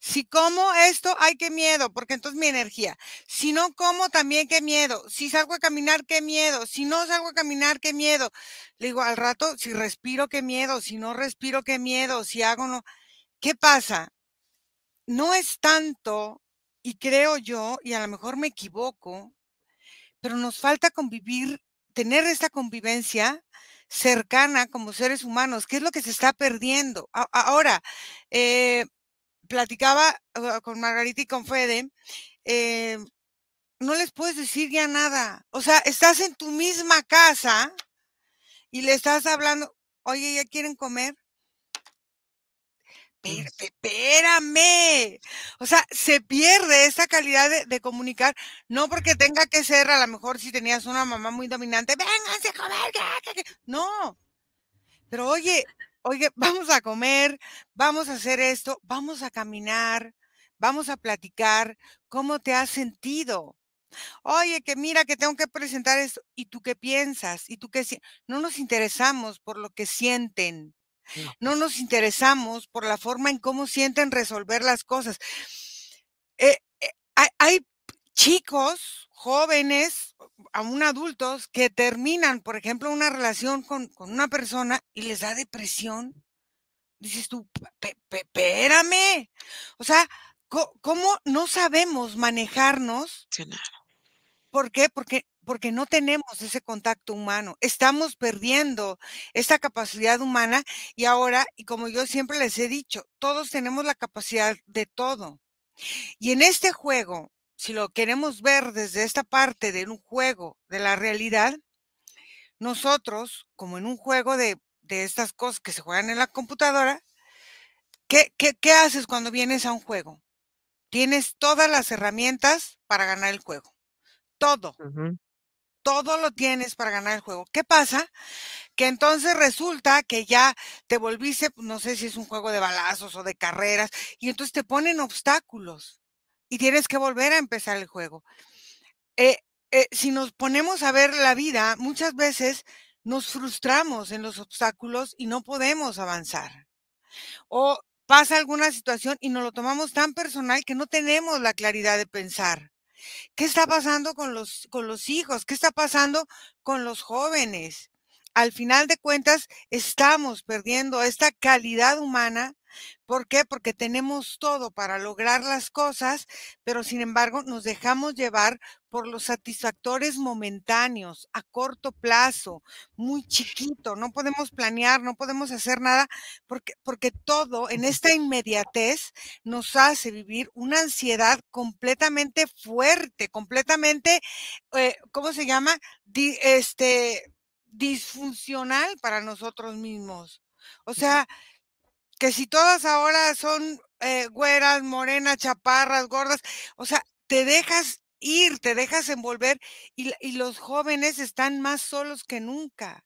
Si como esto, hay que miedo, porque entonces mi energía. Si no como, también qué miedo. Si salgo a caminar, qué miedo. Si no salgo a caminar, qué miedo. Le digo, al rato, si respiro, qué miedo. Si no respiro, qué miedo. Si hago, no. ¿Qué pasa? No es tanto, y creo yo, y a lo mejor me equivoco, pero nos falta convivir tener esta convivencia cercana como seres humanos, qué es lo que se está perdiendo. Ahora, eh, platicaba ah, con Margarita y con Fede, eh, no les puedes decir ya nada. O sea, estás en tu misma casa y le estás hablando, oye, ¿ya quieren comer? espérame. O sea, se pierde esa calidad de, comunicar, no porque tenga que ser, a lo mejor si tenías una mamá muy dominante, vénganse a comer, no. Pero oye, oye, vamos a comer, vamos a hacer esto, vamos a caminar, vamos a platicar, ¿cómo te has sentido? Oye, que mira que tengo que presentar esto. ¿Y tú qué piensas? ¿Y tú qué? Si no nos interesamos por lo que sienten no nos interesamos por la forma en cómo sienten resolver las cosas. Eh, eh, hay, chicos, jóvenes, aún adultos, que terminan, por ejemplo, una relación con, una persona y les da depresión. Dices tú, espérame. O sea, ¿cómo no sabemos manejarnos? ¿Por qué? Porque porque no tenemos ese contacto humano. Estamos perdiendo esta capacidad humana y ahora, y como yo siempre les he dicho, todos tenemos la capacidad de todo. Y en este juego, si lo queremos ver desde esta parte de un juego de la realidad, nosotros, como en un juego de, estas cosas que se juegan en la computadora, ¿qué, qué, haces cuando vienes a un juego? Tienes todas las herramientas para ganar el juego. Todo todo lo tienes para ganar el juego. ¿Qué pasa? Que entonces resulta que ya te volviste, no sé si es un juego de balazos o de carreras, y entonces te ponen obstáculos y tienes que volver a empezar el juego. Eh, eh, si nos ponemos a ver la vida, muchas veces nos frustramos en los obstáculos y no podemos avanzar. O pasa alguna situación y nos lo tomamos tan personal que no tenemos la claridad de pensar. ¿Qué está pasando con los, hijos? ¿Qué está pasando con los jóvenes? Al final de cuentas, estamos perdiendo esta calidad humana ¿Por qué? Porque tenemos todo para lograr las cosas, pero sin embargo nos dejamos llevar por los satisfactores momentáneos, a corto plazo, muy chiquito. No podemos planear, no podemos hacer nada, porque, porque todo en esta inmediatez nos hace vivir una ansiedad completamente fuerte, completamente, eh, ¿cómo se llama? este, disfuncional para nosotros mismos. O sea, que si todas ahora son eh, güeras, morenas, chaparras, gordas, o sea, te dejas ir, te dejas envolver y, los jóvenes están más solos que nunca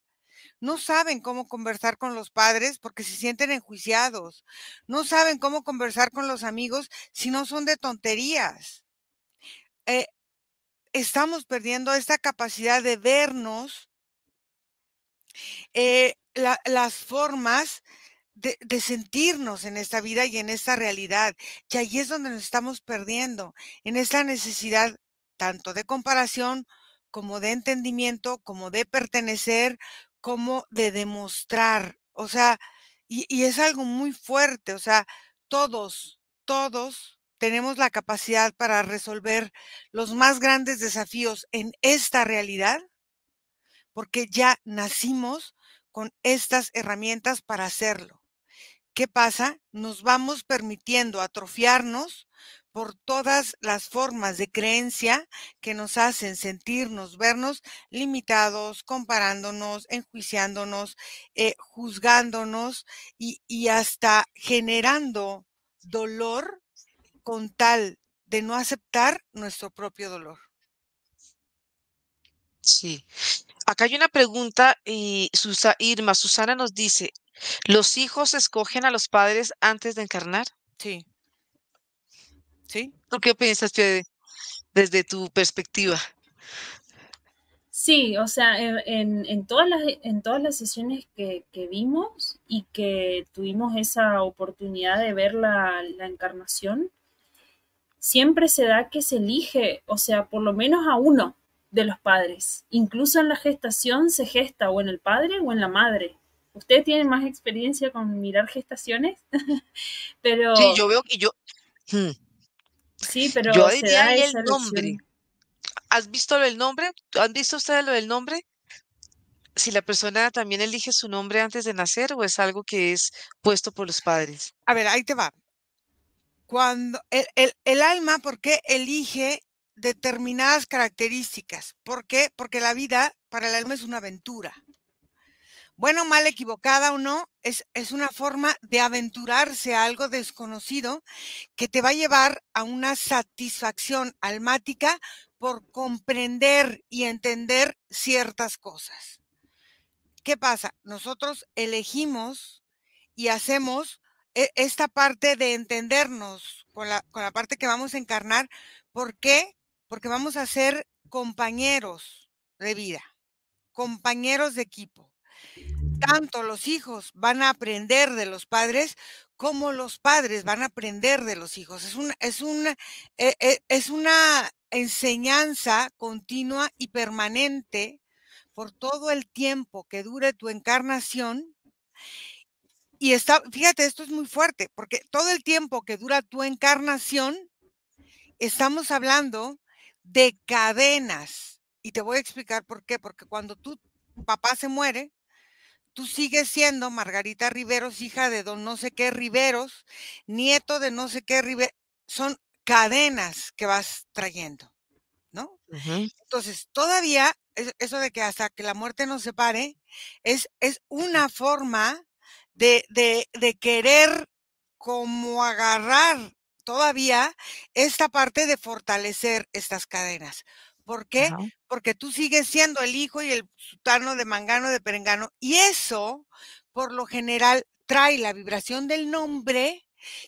no saben cómo conversar con los padres porque se sienten enjuiciados, no saben cómo conversar con los amigos si no son de tonterías. Eh, estamos perdiendo esta capacidad de vernos, eh, las formas de, sentirnos en esta vida y en esta realidad. que ahí es donde nos estamos perdiendo, en esta necesidad tanto de comparación como de entendimiento, como de pertenecer, como de demostrar. O sea, y, y es algo muy fuerte. O sea, todos, todos tenemos la capacidad para resolver los más grandes desafíos en esta realidad, porque ya nacimos con estas herramientas para hacerlo. ¿qué pasa? Nos vamos permitiendo atrofiarnos por todas las formas de creencia que nos hacen sentirnos, vernos limitados, comparándonos, enjuiciándonos, eh, juzgándonos y, hasta generando dolor con tal de no aceptar nuestro propio dolor. Sí. Acá hay una pregunta y Susa, Irma, Susana nos dice, ¿Los hijos escogen a los padres antes de encarnar? Sí. ¿Sí? qué piensas Fede, desde tu perspectiva? Sí, o sea, en, todas, las, en todas las sesiones que, vimos y que tuvimos esa oportunidad de ver la, encarnación, siempre se da que se elige, o sea, por lo menos a uno de los padres. Incluso en la gestación se gesta o en el padre o en la madre ustedes tienen más experiencia con mirar gestaciones, pero... Sí, yo veo que yo... Hmm, sí, pero... Yo diría el nombre. ¿Has visto lo del nombre? ¿Han visto ustedes lo del nombre? si la persona también elige su nombre antes de nacer o es algo que es puesto por los padres. A ver, ahí te va. Cuando el, el, el alma, ¿por qué elige determinadas características? ¿Por qué? Porque la vida para el alma es una aventura bueno, mal, equivocada o no, es, es, una forma de aventurarse a algo desconocido que te va a llevar a una satisfacción almática por comprender y entender ciertas cosas. ¿Qué pasa? Nosotros elegimos y hacemos e, esta parte de entendernos con la, con la parte que vamos a encarnar. ¿Por qué? Porque vamos a ser compañeros de vida, compañeros de equipo tanto los hijos van a aprender de los padres como los padres van a aprender de los hijos. Es una, es una, e, e, es una enseñanza continua y permanente por todo el tiempo que dure tu encarnación. Y está, fíjate, esto es muy fuerte, porque todo el tiempo que dura tu encarnación, estamos hablando de cadenas. Y te voy a explicar por qué, porque cuando tu papá se muere, tú sigues siendo Margarita Riveros, hija de don no sé qué Riveros, nieto de no sé qué Riveros. Son cadenas que vas trayendo, ¿no? Entonces, todavía eso de que hasta que la muerte nos separe es, es una forma de, de, de querer como agarrar todavía esta parte de fortalecer estas cadenas. ¿Por qué? Porque tú sigues siendo el hijo y el sultano de mangano de perengano. Y eso, por lo general, trae la vibración del nombre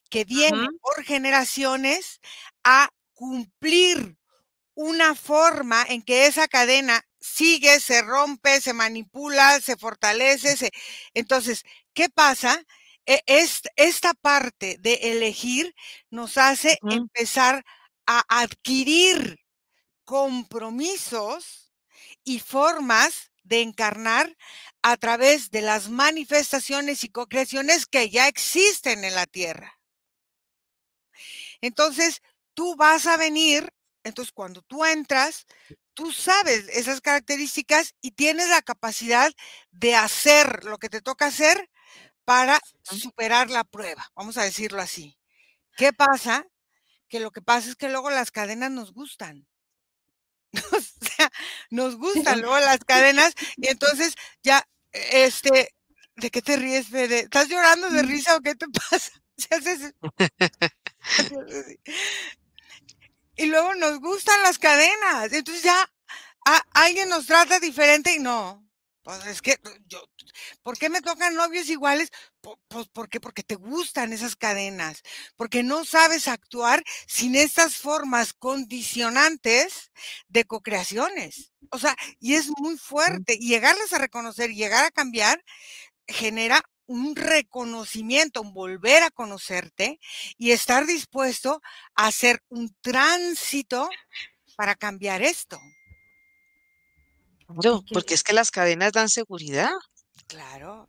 que viene por generaciones a cumplir una forma en que esa cadena sigue, se rompe, se manipula, se fortalece. Entonces, ¿qué pasa? E, esta parte de elegir nos hace empezar a adquirir compromisos y formas de encarnar a través de las manifestaciones y co-creaciones que ya existen en la tierra. Entonces, tú vas a venir, entonces cuando tú entras, tú sabes esas características y tienes la capacidad de hacer lo que te toca hacer para superar la prueba, vamos a decirlo así. ¿Qué pasa? Que lo que pasa es que luego las cadenas nos gustan. o sea, nos gustan luego las cadenas y entonces ya, e, este, ¿de qué te ríes, Fede? ¿Estás llorando de mm. risa o qué te pasa? y luego nos gustan las cadenas, entonces ya alguien nos trata diferente y no, es que eh, yo, ¿por qué me tocan novios iguales? Pues porque, porque te gustan esas cadenas, porque no sabes actuar sin estas formas condicionantes de cocreaciones. O sea, y es muy fuerte. Y llegarles a reconocer, llegar a cambiar, genera un reconocimiento, un volver a conocerte y estar dispuesto a hacer un tránsito para cambiar esto. Yo, porque es que las cadenas dan seguridad. Claro.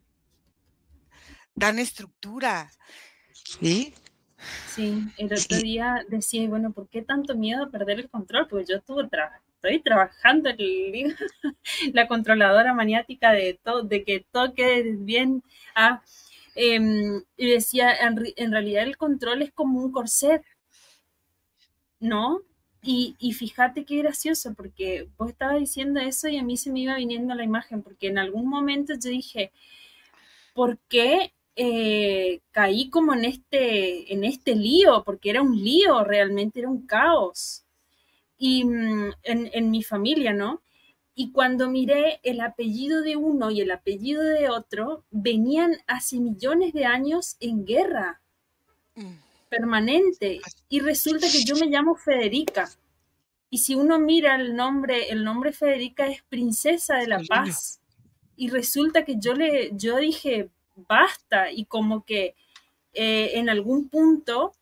Dan estructura. Sí. Sí, el otro día decía, bueno, ¿por qué tanto miedo a perder el control? Pues yo estuve trabajando, estoy trabajando el, la controladora maniática de todo, de que todo quede bien. Ah, y decía, en, en realidad el control es como un corset, ¿no? Y, fíjate qué gracioso, porque vos estabas diciendo eso y a mí se me iba viniendo la imagen, porque en algún momento yo dije, ¿por qué eh, caí como en este, en este lío? Porque era un lío, realmente era un caos. Y mm, en, en mi familia, ¿no? Y cuando miré el apellido de uno y el apellido de otro, venían hace millones de años en guerra. Mm permanente. Y resulta que yo me llamo Federica. Y si uno mira el nombre, el nombre Federica es Princesa de la Paz. Y resulta que yo le, yo dije, basta. Y como que eh, en algún punto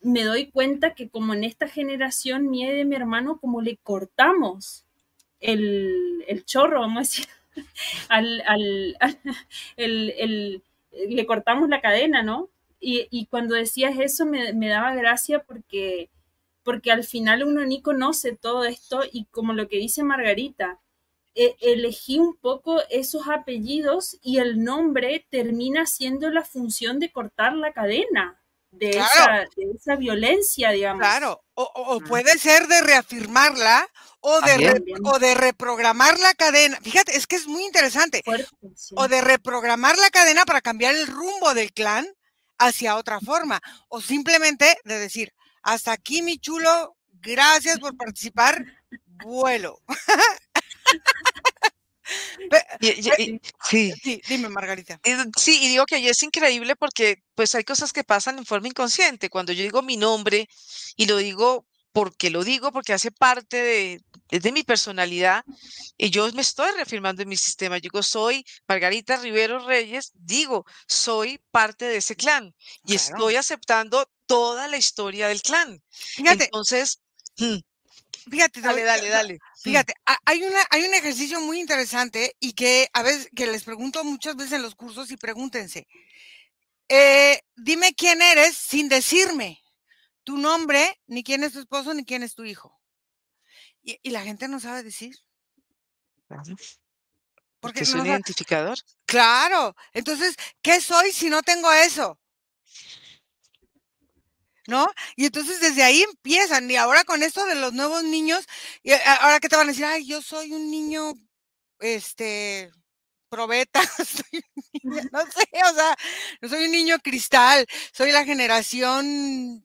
me doy cuenta que como en esta generación mía e de mi hermano, como le cortamos el, el chorro, vamos a decir, al, al el, el, le cortamos la cadena, ¿no? y, cuando decías eso me, daba gracia porque, porque al final uno ni conoce todo esto y como lo que dice Margarita, eh, elegí un poco esos apellidos y el nombre termina siendo la función de cortar la cadena. De, esa, de esa, violencia, digamos. Claro, o, ah. puede ser de reafirmarla o de, o de reprogramar la cadena. Fíjate, es que es muy interesante. O de reprogramar la cadena para cambiar el rumbo del clan hacia otra forma o simplemente de decir, hasta aquí mi chulo, gracias por participar, vuelo. sí. dime Margarita. Sí, y digo que es increíble porque pues hay cosas que pasan en forma inconsciente. Cuando yo digo mi nombre y lo digo porque lo digo, porque hace parte de, mi personalidad y yo me estoy reafirmando en mi sistema. Yo digo, soy Margarita Rivero Reyes, digo, soy parte de ese clan y estoy aceptando toda la historia del clan. Fíjate, Entonces, mm, fíjate, dale, dale, dale. Mm. Fíjate, hay, una, hay un ejercicio muy interesante y que a veces que les pregunto muchas veces en los cursos y pregúntense, eh, dime quién eres sin decirme tu nombre, ni quién es tu esposo, ni quién es tu hijo. Y, la gente no sabe decir. Porque, es un identificador. Claro. Entonces, ¿qué soy si no tengo eso? ¿no? Y entonces desde ahí empiezan. Y ahora con esto de los nuevos niños, eh, ahora que te van a decir, ay, yo soy un niño, este, probeta, soy un niño, no sé, o sea, no soy un niño cristal, soy la generación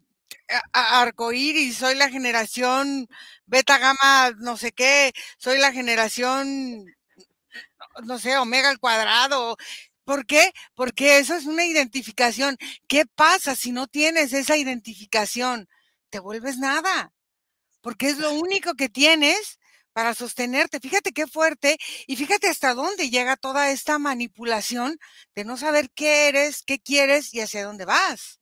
arcoíris, soy la generación beta gamma, no sé qué, soy la generación, no sé, omega al cuadrado. ¿Por qué? Porque eso es una identificación. ¿Qué pasa si no tienes esa identificación? Te vuelves nada, porque es lo único que tienes para sostenerte. Fíjate qué fuerte y fíjate hasta dónde llega toda esta manipulación de no saber qué eres, qué quieres y hacia dónde vas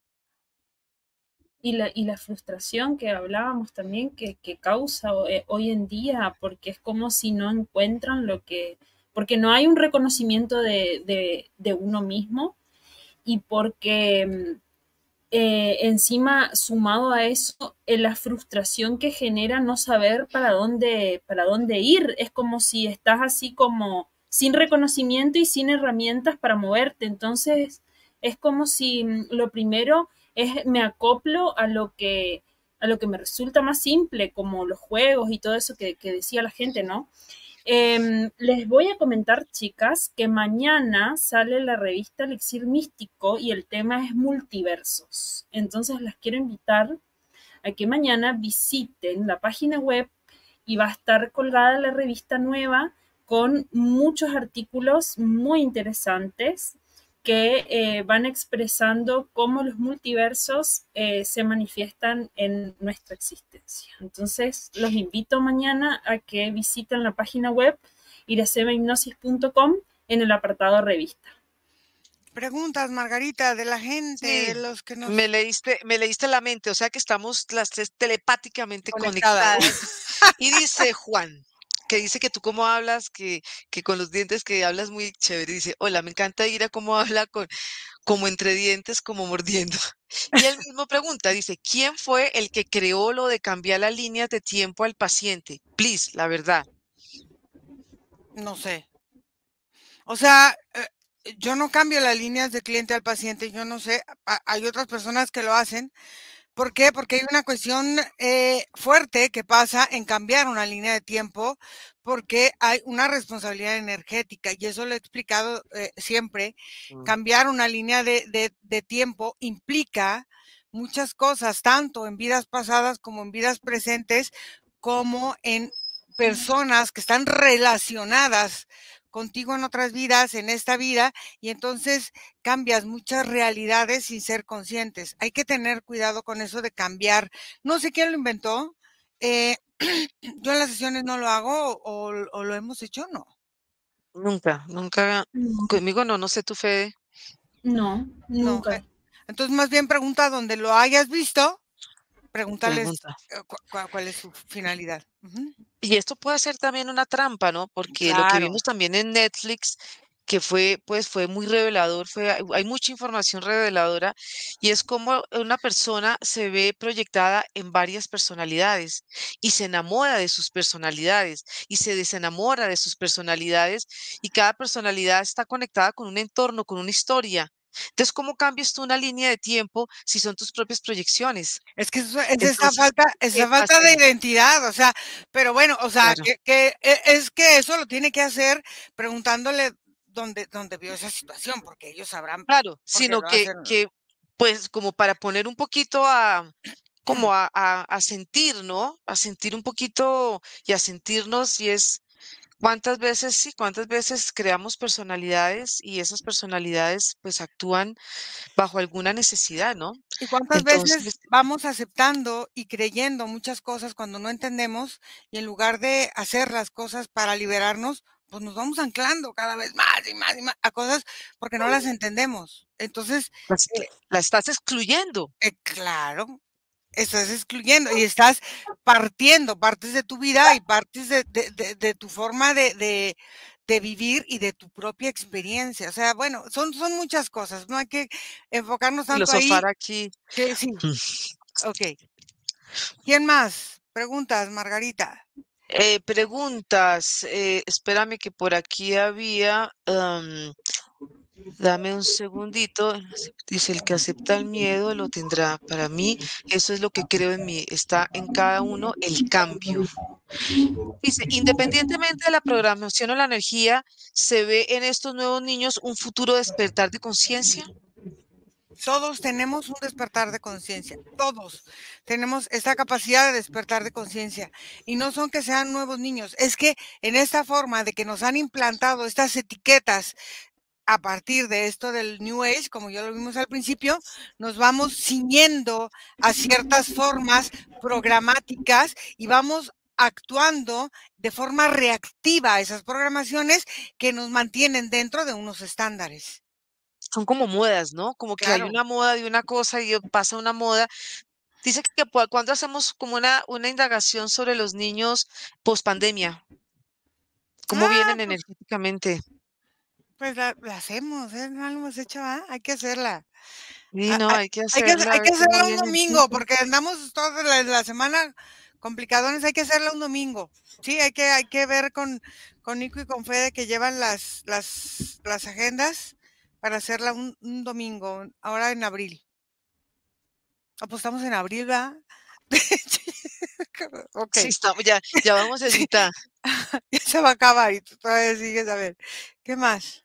y la, frustración que hablábamos también que, causa eh, hoy, en día, porque es como si no encuentran lo que, porque no hay un reconocimiento de, de, de uno mismo y porque mm, eh, encima sumado a eso, eh, la frustración que genera no saber para dónde, para dónde ir, es como si estás así como sin reconocimiento y sin herramientas para moverte, entonces es como si mm, lo primero me acoplo a lo que a lo que me resulta más simple, como los juegos y todo eso que, decía la gente, ¿no? Em, les voy a comentar, chicas, que mañana sale la revista Elixir Místico y el tema es multiversos. Entonces las quiero invitar a que mañana visiten la página web y va a estar colgada la revista nueva con muchos artículos muy interesantes que eh, van expresando cómo los multiversos eh, se manifiestan en nuestra existencia. Entonces, los invito mañana a que visiten la página web iracemahipnosis.com en el apartado revista. Preguntas, Margarita, de la gente, los que nos... Me leíste, me la mente, o sea que estamos las tres telepáticamente conectadas. y dice Juan, que dice que tú cómo hablas, que, con los dientes que hablas muy chévere. Dice, hola, me encanta ir a cómo habla con, como entre dientes, como mordiendo. Y él mismo pregunta, dice, ¿quién fue el que creó lo de cambiar las líneas de tiempo al paciente? Please, la verdad. No sé. O sea, eh, yo no cambio las líneas de cliente al paciente, yo no sé, hay otras personas que lo hacen, ¿Por qué? Porque hay una cuestión eh, fuerte que pasa en cambiar una línea de tiempo porque hay una responsabilidad energética y eso lo he explicado eh, siempre. Mm. Cambiar una línea de, de tiempo implica muchas cosas, tanto en vidas pasadas como en vidas presentes, como en personas que están relacionadas contigo en otras vidas, en esta vida, y entonces cambias muchas realidades sin ser conscientes. Hay que tener cuidado con eso de cambiar. No sé quién lo inventó. Eh, yo en las sesiones no lo hago o, lo hemos hecho, no. Nunca, nunca. Conmigo no, no sé tu fe. No, nunca. Eh, entonces, más bien pregunta donde lo hayas visto, pregúntales eh, cuál es su finalidad. Y esto puede ser también una trampa, ¿no? Porque lo que vimos también en Netflix, que fue, pues, fue muy revelador, hay mucha información reveladora, y es como una persona se ve proyectada en varias personalidades y se enamora de sus personalidades y se desenamora de sus personalidades, y cada personalidad está conectada con un entorno, con una historia. Entonces, ¿cómo cambias tú una línea de tiempo si son tus propias proyecciones? Es que es esa falta, de identidad, o sea, pero bueno, o sea, que, e, es que eso lo tiene que hacer preguntándole dónde, dónde vio esa situación, porque ellos sabrán. Claro, sino que, pues, como para poner un poquito a, como a, a, a, sentir, ¿no? A sentir un poquito y a sentirnos y es ¿Cuántas veces, sí, cuántas veces creamos personalidades y esas personalidades pues actúan bajo alguna necesidad, ¿no? ¿Y cuántas veces vamos aceptando y creyendo muchas cosas cuando no entendemos y en lugar de hacer las cosas para liberarnos, pues nos vamos anclando cada vez más y más a cosas porque no las entendemos. Entonces... Eh la, estás excluyendo. Eh, claro, estás excluyendo y estás partiendo partes de tu vida y partes de, tu forma de, vivir y de tu propia experiencia. O sea, bueno, son, son muchas cosas, no hay que enfocarnos tanto Filosofar ahí. aquí. Sí, sí. Ok. ¿Quién más? Preguntas, Margarita. Eh, preguntas, eh, espérame que por aquí había... Em, Dame un segundito, dice el que acepta el miedo lo tendrá. Para mí, eso es lo que creo en mí, está en cada uno el cambio. Dice, independientemente de la programación o la energía, ¿se ve en estos nuevos niños un futuro despertar de conciencia? Todos tenemos un despertar de conciencia, todos tenemos esta capacidad de despertar de conciencia. Y no son que sean nuevos niños, es que en esta forma de que nos han implantado estas etiquetas a partir de esto del New Age, como ya lo vimos al principio, nos vamos ciñendo a ciertas formas programáticas y vamos actuando de forma reactiva a esas programaciones que nos mantienen dentro de unos estándares. Son como modas, ¿no? Como que hay una moda de una cosa y pasa una moda. Dice que cuando hacemos como una, indagación sobre los niños post pandemia, ¿cómo ah, vienen pues energéticamente? pues la, la hacemos, ¿eh? no lo hemos hecho, ¿ah? hay que hacerla. Ah, no, ah, hay que hacerla. Hay que, hacerla un domingo, porque andamos toda la, semana complicadones, hay que hacerla un domingo. Sí, hay que, hay que ver con, con Nico y con Fede que llevan las, las, agendas para hacerla un, domingo, ahora en abril. Apostamos en abril, ¿verdad? okay. Sí, estamos, ya, ya vamos a citar. ya se va a acabar y tú todavía sigues a ver. ¿Qué más?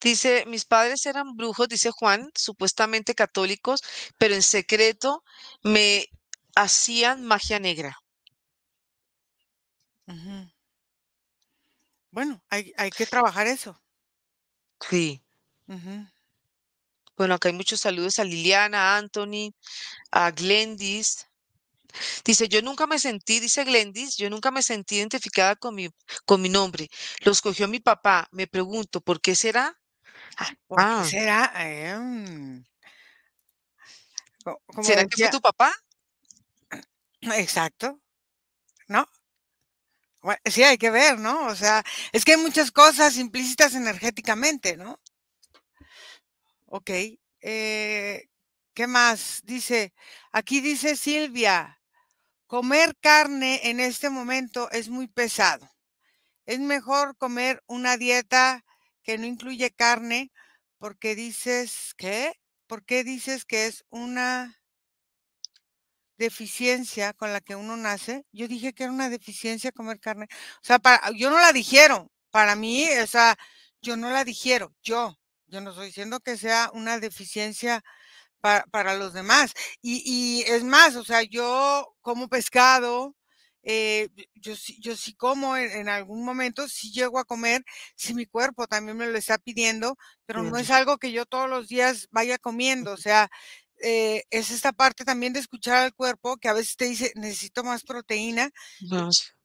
Dice, mis padres eran brujos, dice Juan, supuestamente católicos, pero en secreto me hacían magia negra. Bueno, hay, que trabajar eso. Sí. Bueno, acá hay muchos saludos a Liliana, a Anthony, a Glendis. Dice, yo nunca me sentí, dice Glendis, yo nunca me sentí identificada con mi, con mi nombre. lo escogió mi papá. Me pregunto, ¿por qué será? Ah, ah. em. será? que fue tu papá? exacto, ¿no? sí, hay que ver, ¿no? O sea, es que hay muchas cosas implícitas energéticamente, ¿no? Ok. Eh, ¿qué más? Dice, aquí dice Silvia, comer carne en este momento es muy pesado. Es mejor comer una dieta que no incluye carne porque dices que, ¿por qué dices que es una deficiencia con la que uno nace? Yo dije que era una deficiencia comer carne. O sea, ah, yo no la dijeron. Para mí, o sea, yo no la dijeron. Yo, yo no estoy diciendo que sea una deficiencia para, los demás. Y, y es más, o sea, yo como pescado, eh, yo, yo sí como en, algún momento, si llego a comer, si mi cuerpo también me lo está pidiendo, pero no es algo que yo todos los días vaya comiendo, o sea, eh, es esta parte también de escuchar al cuerpo que a veces te dice necesito más proteína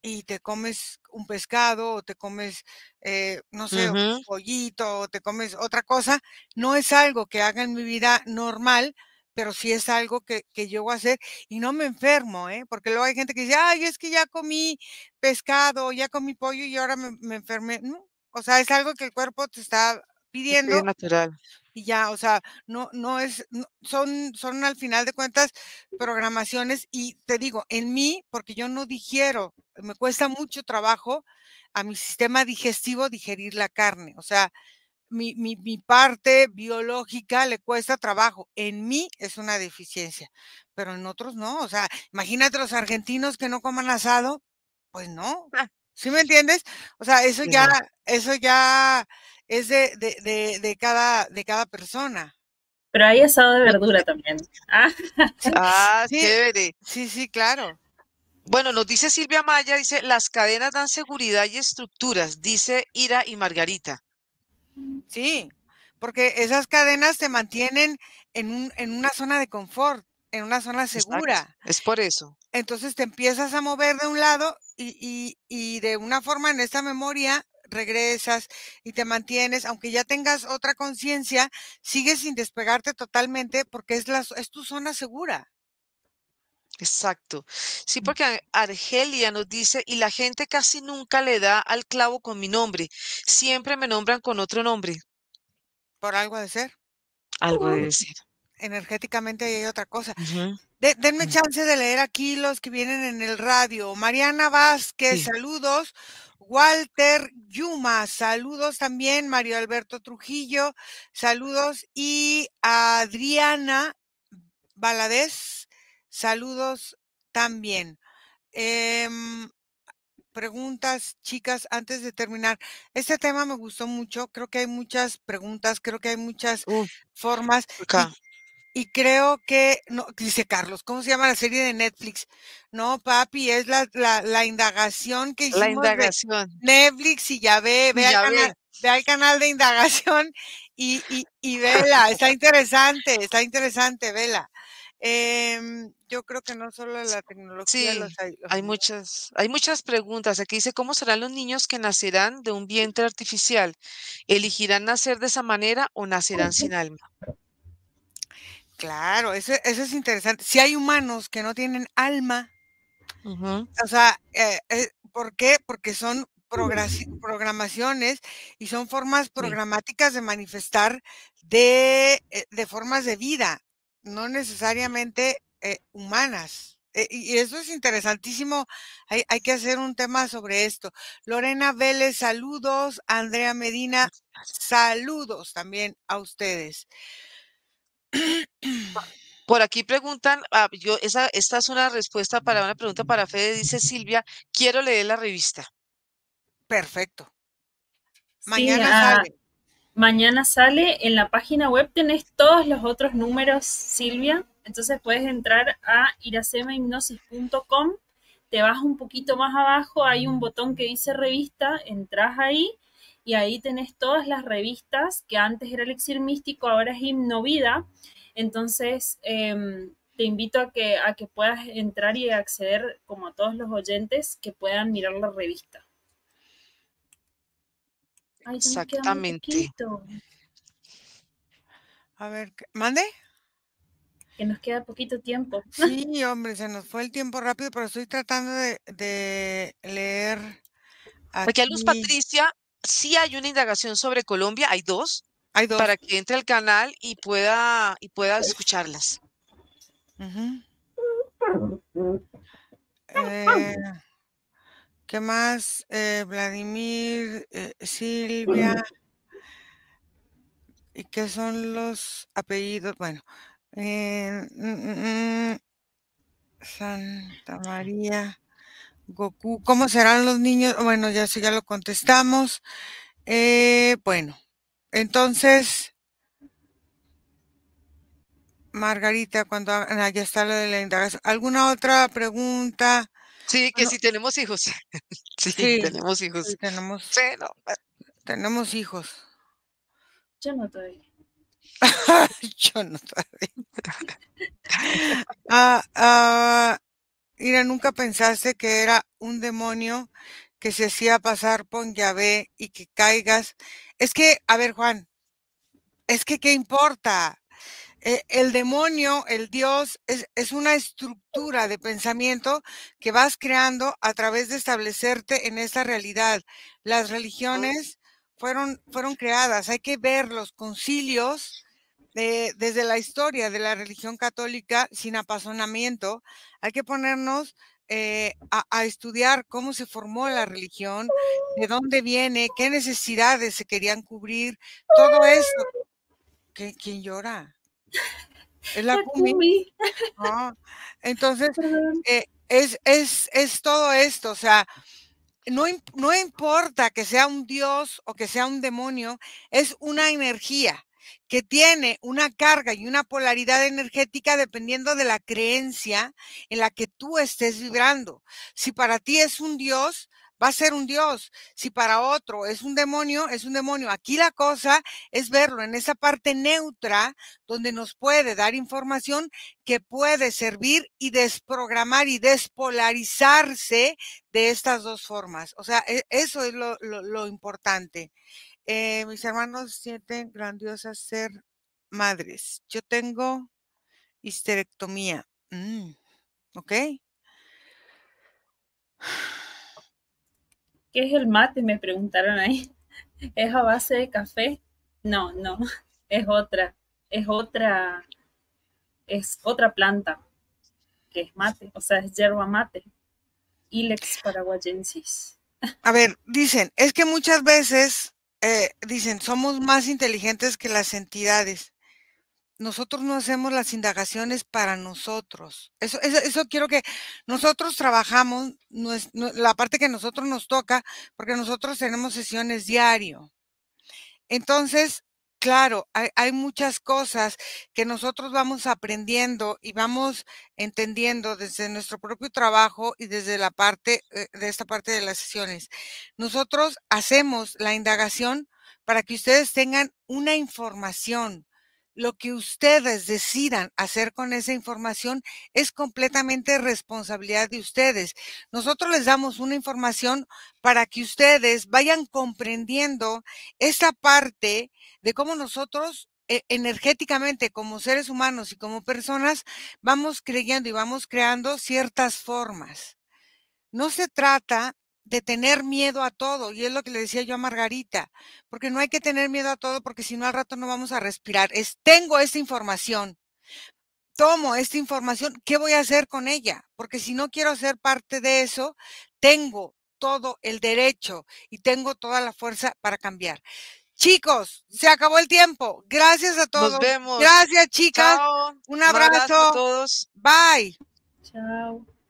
y te comes un pescado o te comes, eh, no sé, un pollito o te comes otra cosa. No es algo que haga en mi vida normal, pero sí es algo que, que yo voy a hacer y no me enfermo, ¿eh? porque luego hay gente que dice, ay, es que ya comí pescado, ya comí pollo y ahora me, enfermé. No, o sea, es algo que el cuerpo te está pidiendo. natural. Y ya, o sea, no, no es, son, son al final de cuentas programaciones y te digo, en mí, porque yo no digiero, me cuesta mucho trabajo a mi sistema digestivo digerir la carne, o sea, mi, mi, parte biológica le cuesta trabajo. En mí es una deficiencia, pero en otros no. O sea, imagínate los argentinos que no coman asado, pues no. Ah. ¿Sí me entiendes? O sea, eso ya, eso ya es de, cada, de cada persona. Pero hay asado de pues verdura también. Ah, ah sí, Sí, sí, claro. Bueno, nos dice Silvia Maya, dice, las cadenas dan seguridad y estructuras, dice Ira y Margarita. Sí, porque esas cadenas te mantienen en, un, en una zona de confort, en una zona segura. Es por eso. Entonces te empiezas a mover de un lado y, y, y de una forma en esta memoria regresas y te mantienes, aunque ya tengas otra conciencia, sigues sin despegarte totalmente porque es, la, es tu zona segura. Exacto. Sí, mm. porque Argelia nos dice, y la gente casi nunca le da al clavo con mi nombre, siempre me nombran con otro nombre. Por algo de ser. Algo de ser. Energéticamente hay otra cosa. denme chance de leer aquí los que vienen en el radio. Mariana Vázquez, saludos. Walter Yuma, saludos también. Mario Alberto Trujillo, saludos. Y Adriana Valadez, Saludos también. Em, preguntas, chicas, antes de terminar. Este tema me gustó mucho. Creo que hay muchas preguntas, creo que hay muchas formas. Y, creo que, no, dice Carlos, ¿cómo se llama la serie de Netflix? No, papi, es la, la, la indagación que hicimos. La indagación. Netflix y ya ve, ve, al, Canal, de indagación y, y, y vela. Está interesante, está interesante, vela. Em, yo creo que no solo la tecnología. hay, muchas, hay muchas preguntas. Aquí dice, ¿cómo serán los niños que nacerán de un vientre artificial? ¿Elegirán nacer de esa manera o nacerán sin alma? Claro, eso, es interesante. Si hay humanos que no tienen alma, o sea, eh, eh, ¿por qué? Porque son programaciones y son formas programáticas de manifestar de, eh, formas de vida no necesariamente eh, humanas. Eh, y eso es interesantísimo. Hay, hay, que hacer un tema sobre esto. Lorena Vélez, saludos. Andrea Medina, saludos también a ustedes. Ah, por aquí preguntan, ah, yo, esa, esta es una respuesta para una pregunta para Fede, dice Silvia, quiero leer la revista. Perfecto. Mañana ah, Mañana sale en la página web, tenés todos los otros números, Silvia. Entonces puedes entrar a iracemahipnosis.com, te vas un poquito más abajo, hay un botón que dice revista, entras ahí y ahí tenés todas las revistas que antes era el Elixir Místico, ahora es Vida, Entonces em, te invito a que, a que puedas entrar y acceder, como a todos los oyentes, que puedan mirar la revista. Exactamente. A ver, ¿mande? Que nos queda poquito tiempo. Sí, hombre, se nos fue el tiempo rápido, pero estoy tratando de, leer. Aquí. Porque a Luz Patricia, sí hay una indagación sobre Colombia, hay dos, hay dos. Para que entre al canal y pueda, y pueda pues. escucharlas. ¿Qué más? Eh, Vladimir, eh, Silvia. ¿Y qué son los apellidos? Bueno, eh, mm, mm, mm, Santa María, Goku. ¿Cómo serán los niños? Bueno, ya sí, ya lo contestamos. bueno, entonces, Margarita, cuando ah, ya está lo de la indagación, ¿alguna otra pregunta? Sí, que sí si tenemos hijos. sí, tenemos hijos. Eh. tenemos, tenemos hijos. Yo no estoy. Yo no estoy. Ah, ah, mira, nunca pensaste que era un demonio que se hacía pasar por llave y que caigas. Es que, a ver, Juan, es que qué importa. Eh, el demonio, el Dios, es, una estructura de pensamiento que vas creando a través de establecerte en esta realidad. Las religiones fueron, fueron creadas, hay que ver los concilios. desde la historia de la religión católica sin apasionamiento, hay que ponernos eh, a, estudiar cómo se formó la religión, de dónde viene, qué necesidades se querían cubrir, todo esto. ¿Quién llora? Es la, ah, Entonces, eh, es, es, es, todo esto, o sea, no, no importa que sea un dios o que sea un demonio, es una energía que tiene una carga y una polaridad energética dependiendo de la creencia en la que tú estés vibrando. Si para ti es un dios, va a ser un Dios. Si para otro es un demonio, es un demonio. Aquí la cosa es verlo en esa parte neutra donde nos puede dar información que puede servir y desprogramar y despolarizarse de estas dos formas. O sea, e, eso es lo, importante. Eh, mis hermanos sienten grandiosas ser madres. Yo tengo histerectomía. Mm, ok. ¿qué es el mate? Me preguntaron ahí. ¿Es a base de café? No, no, es otra, es otra, es otra planta que es mate, o sea, es yerba mate. Ilex paraguayensis. A ver, dicen, es que muchas veces eh, dicen, somos más inteligentes que las entidades nosotros no hacemos las indagaciones para nosotros. Eso, quiero que nosotros trabajamos la parte que nosotros nos toca, porque nosotros tenemos sesiones diario. Entonces, claro, hay, hay, muchas cosas que nosotros vamos aprendiendo y vamos entendiendo desde nuestro propio trabajo y desde la parte eh, de esta parte de las sesiones. Nosotros hacemos la indagación para que ustedes tengan una información lo que ustedes decidan hacer con esa información es completamente responsabilidad de ustedes. Nosotros les damos una información para que ustedes vayan comprendiendo esta parte de cómo nosotros eh, energéticamente como seres humanos y como personas vamos creyendo y vamos creando ciertas formas. No se trata de tener miedo a todo. Y es lo que le decía yo a Margarita, porque no hay que tener miedo a todo porque si no al rato no vamos a respirar. Es, tengo esta información, tomo esta información, ¿qué voy a hacer con ella? Porque si no quiero ser parte de eso, tengo todo el derecho y tengo toda la fuerza para cambiar. Chicos, se acabó el tiempo. Gracias a todos. Nos vemos. Gracias, chicas. Un abrazo a todos. Bye. Chao.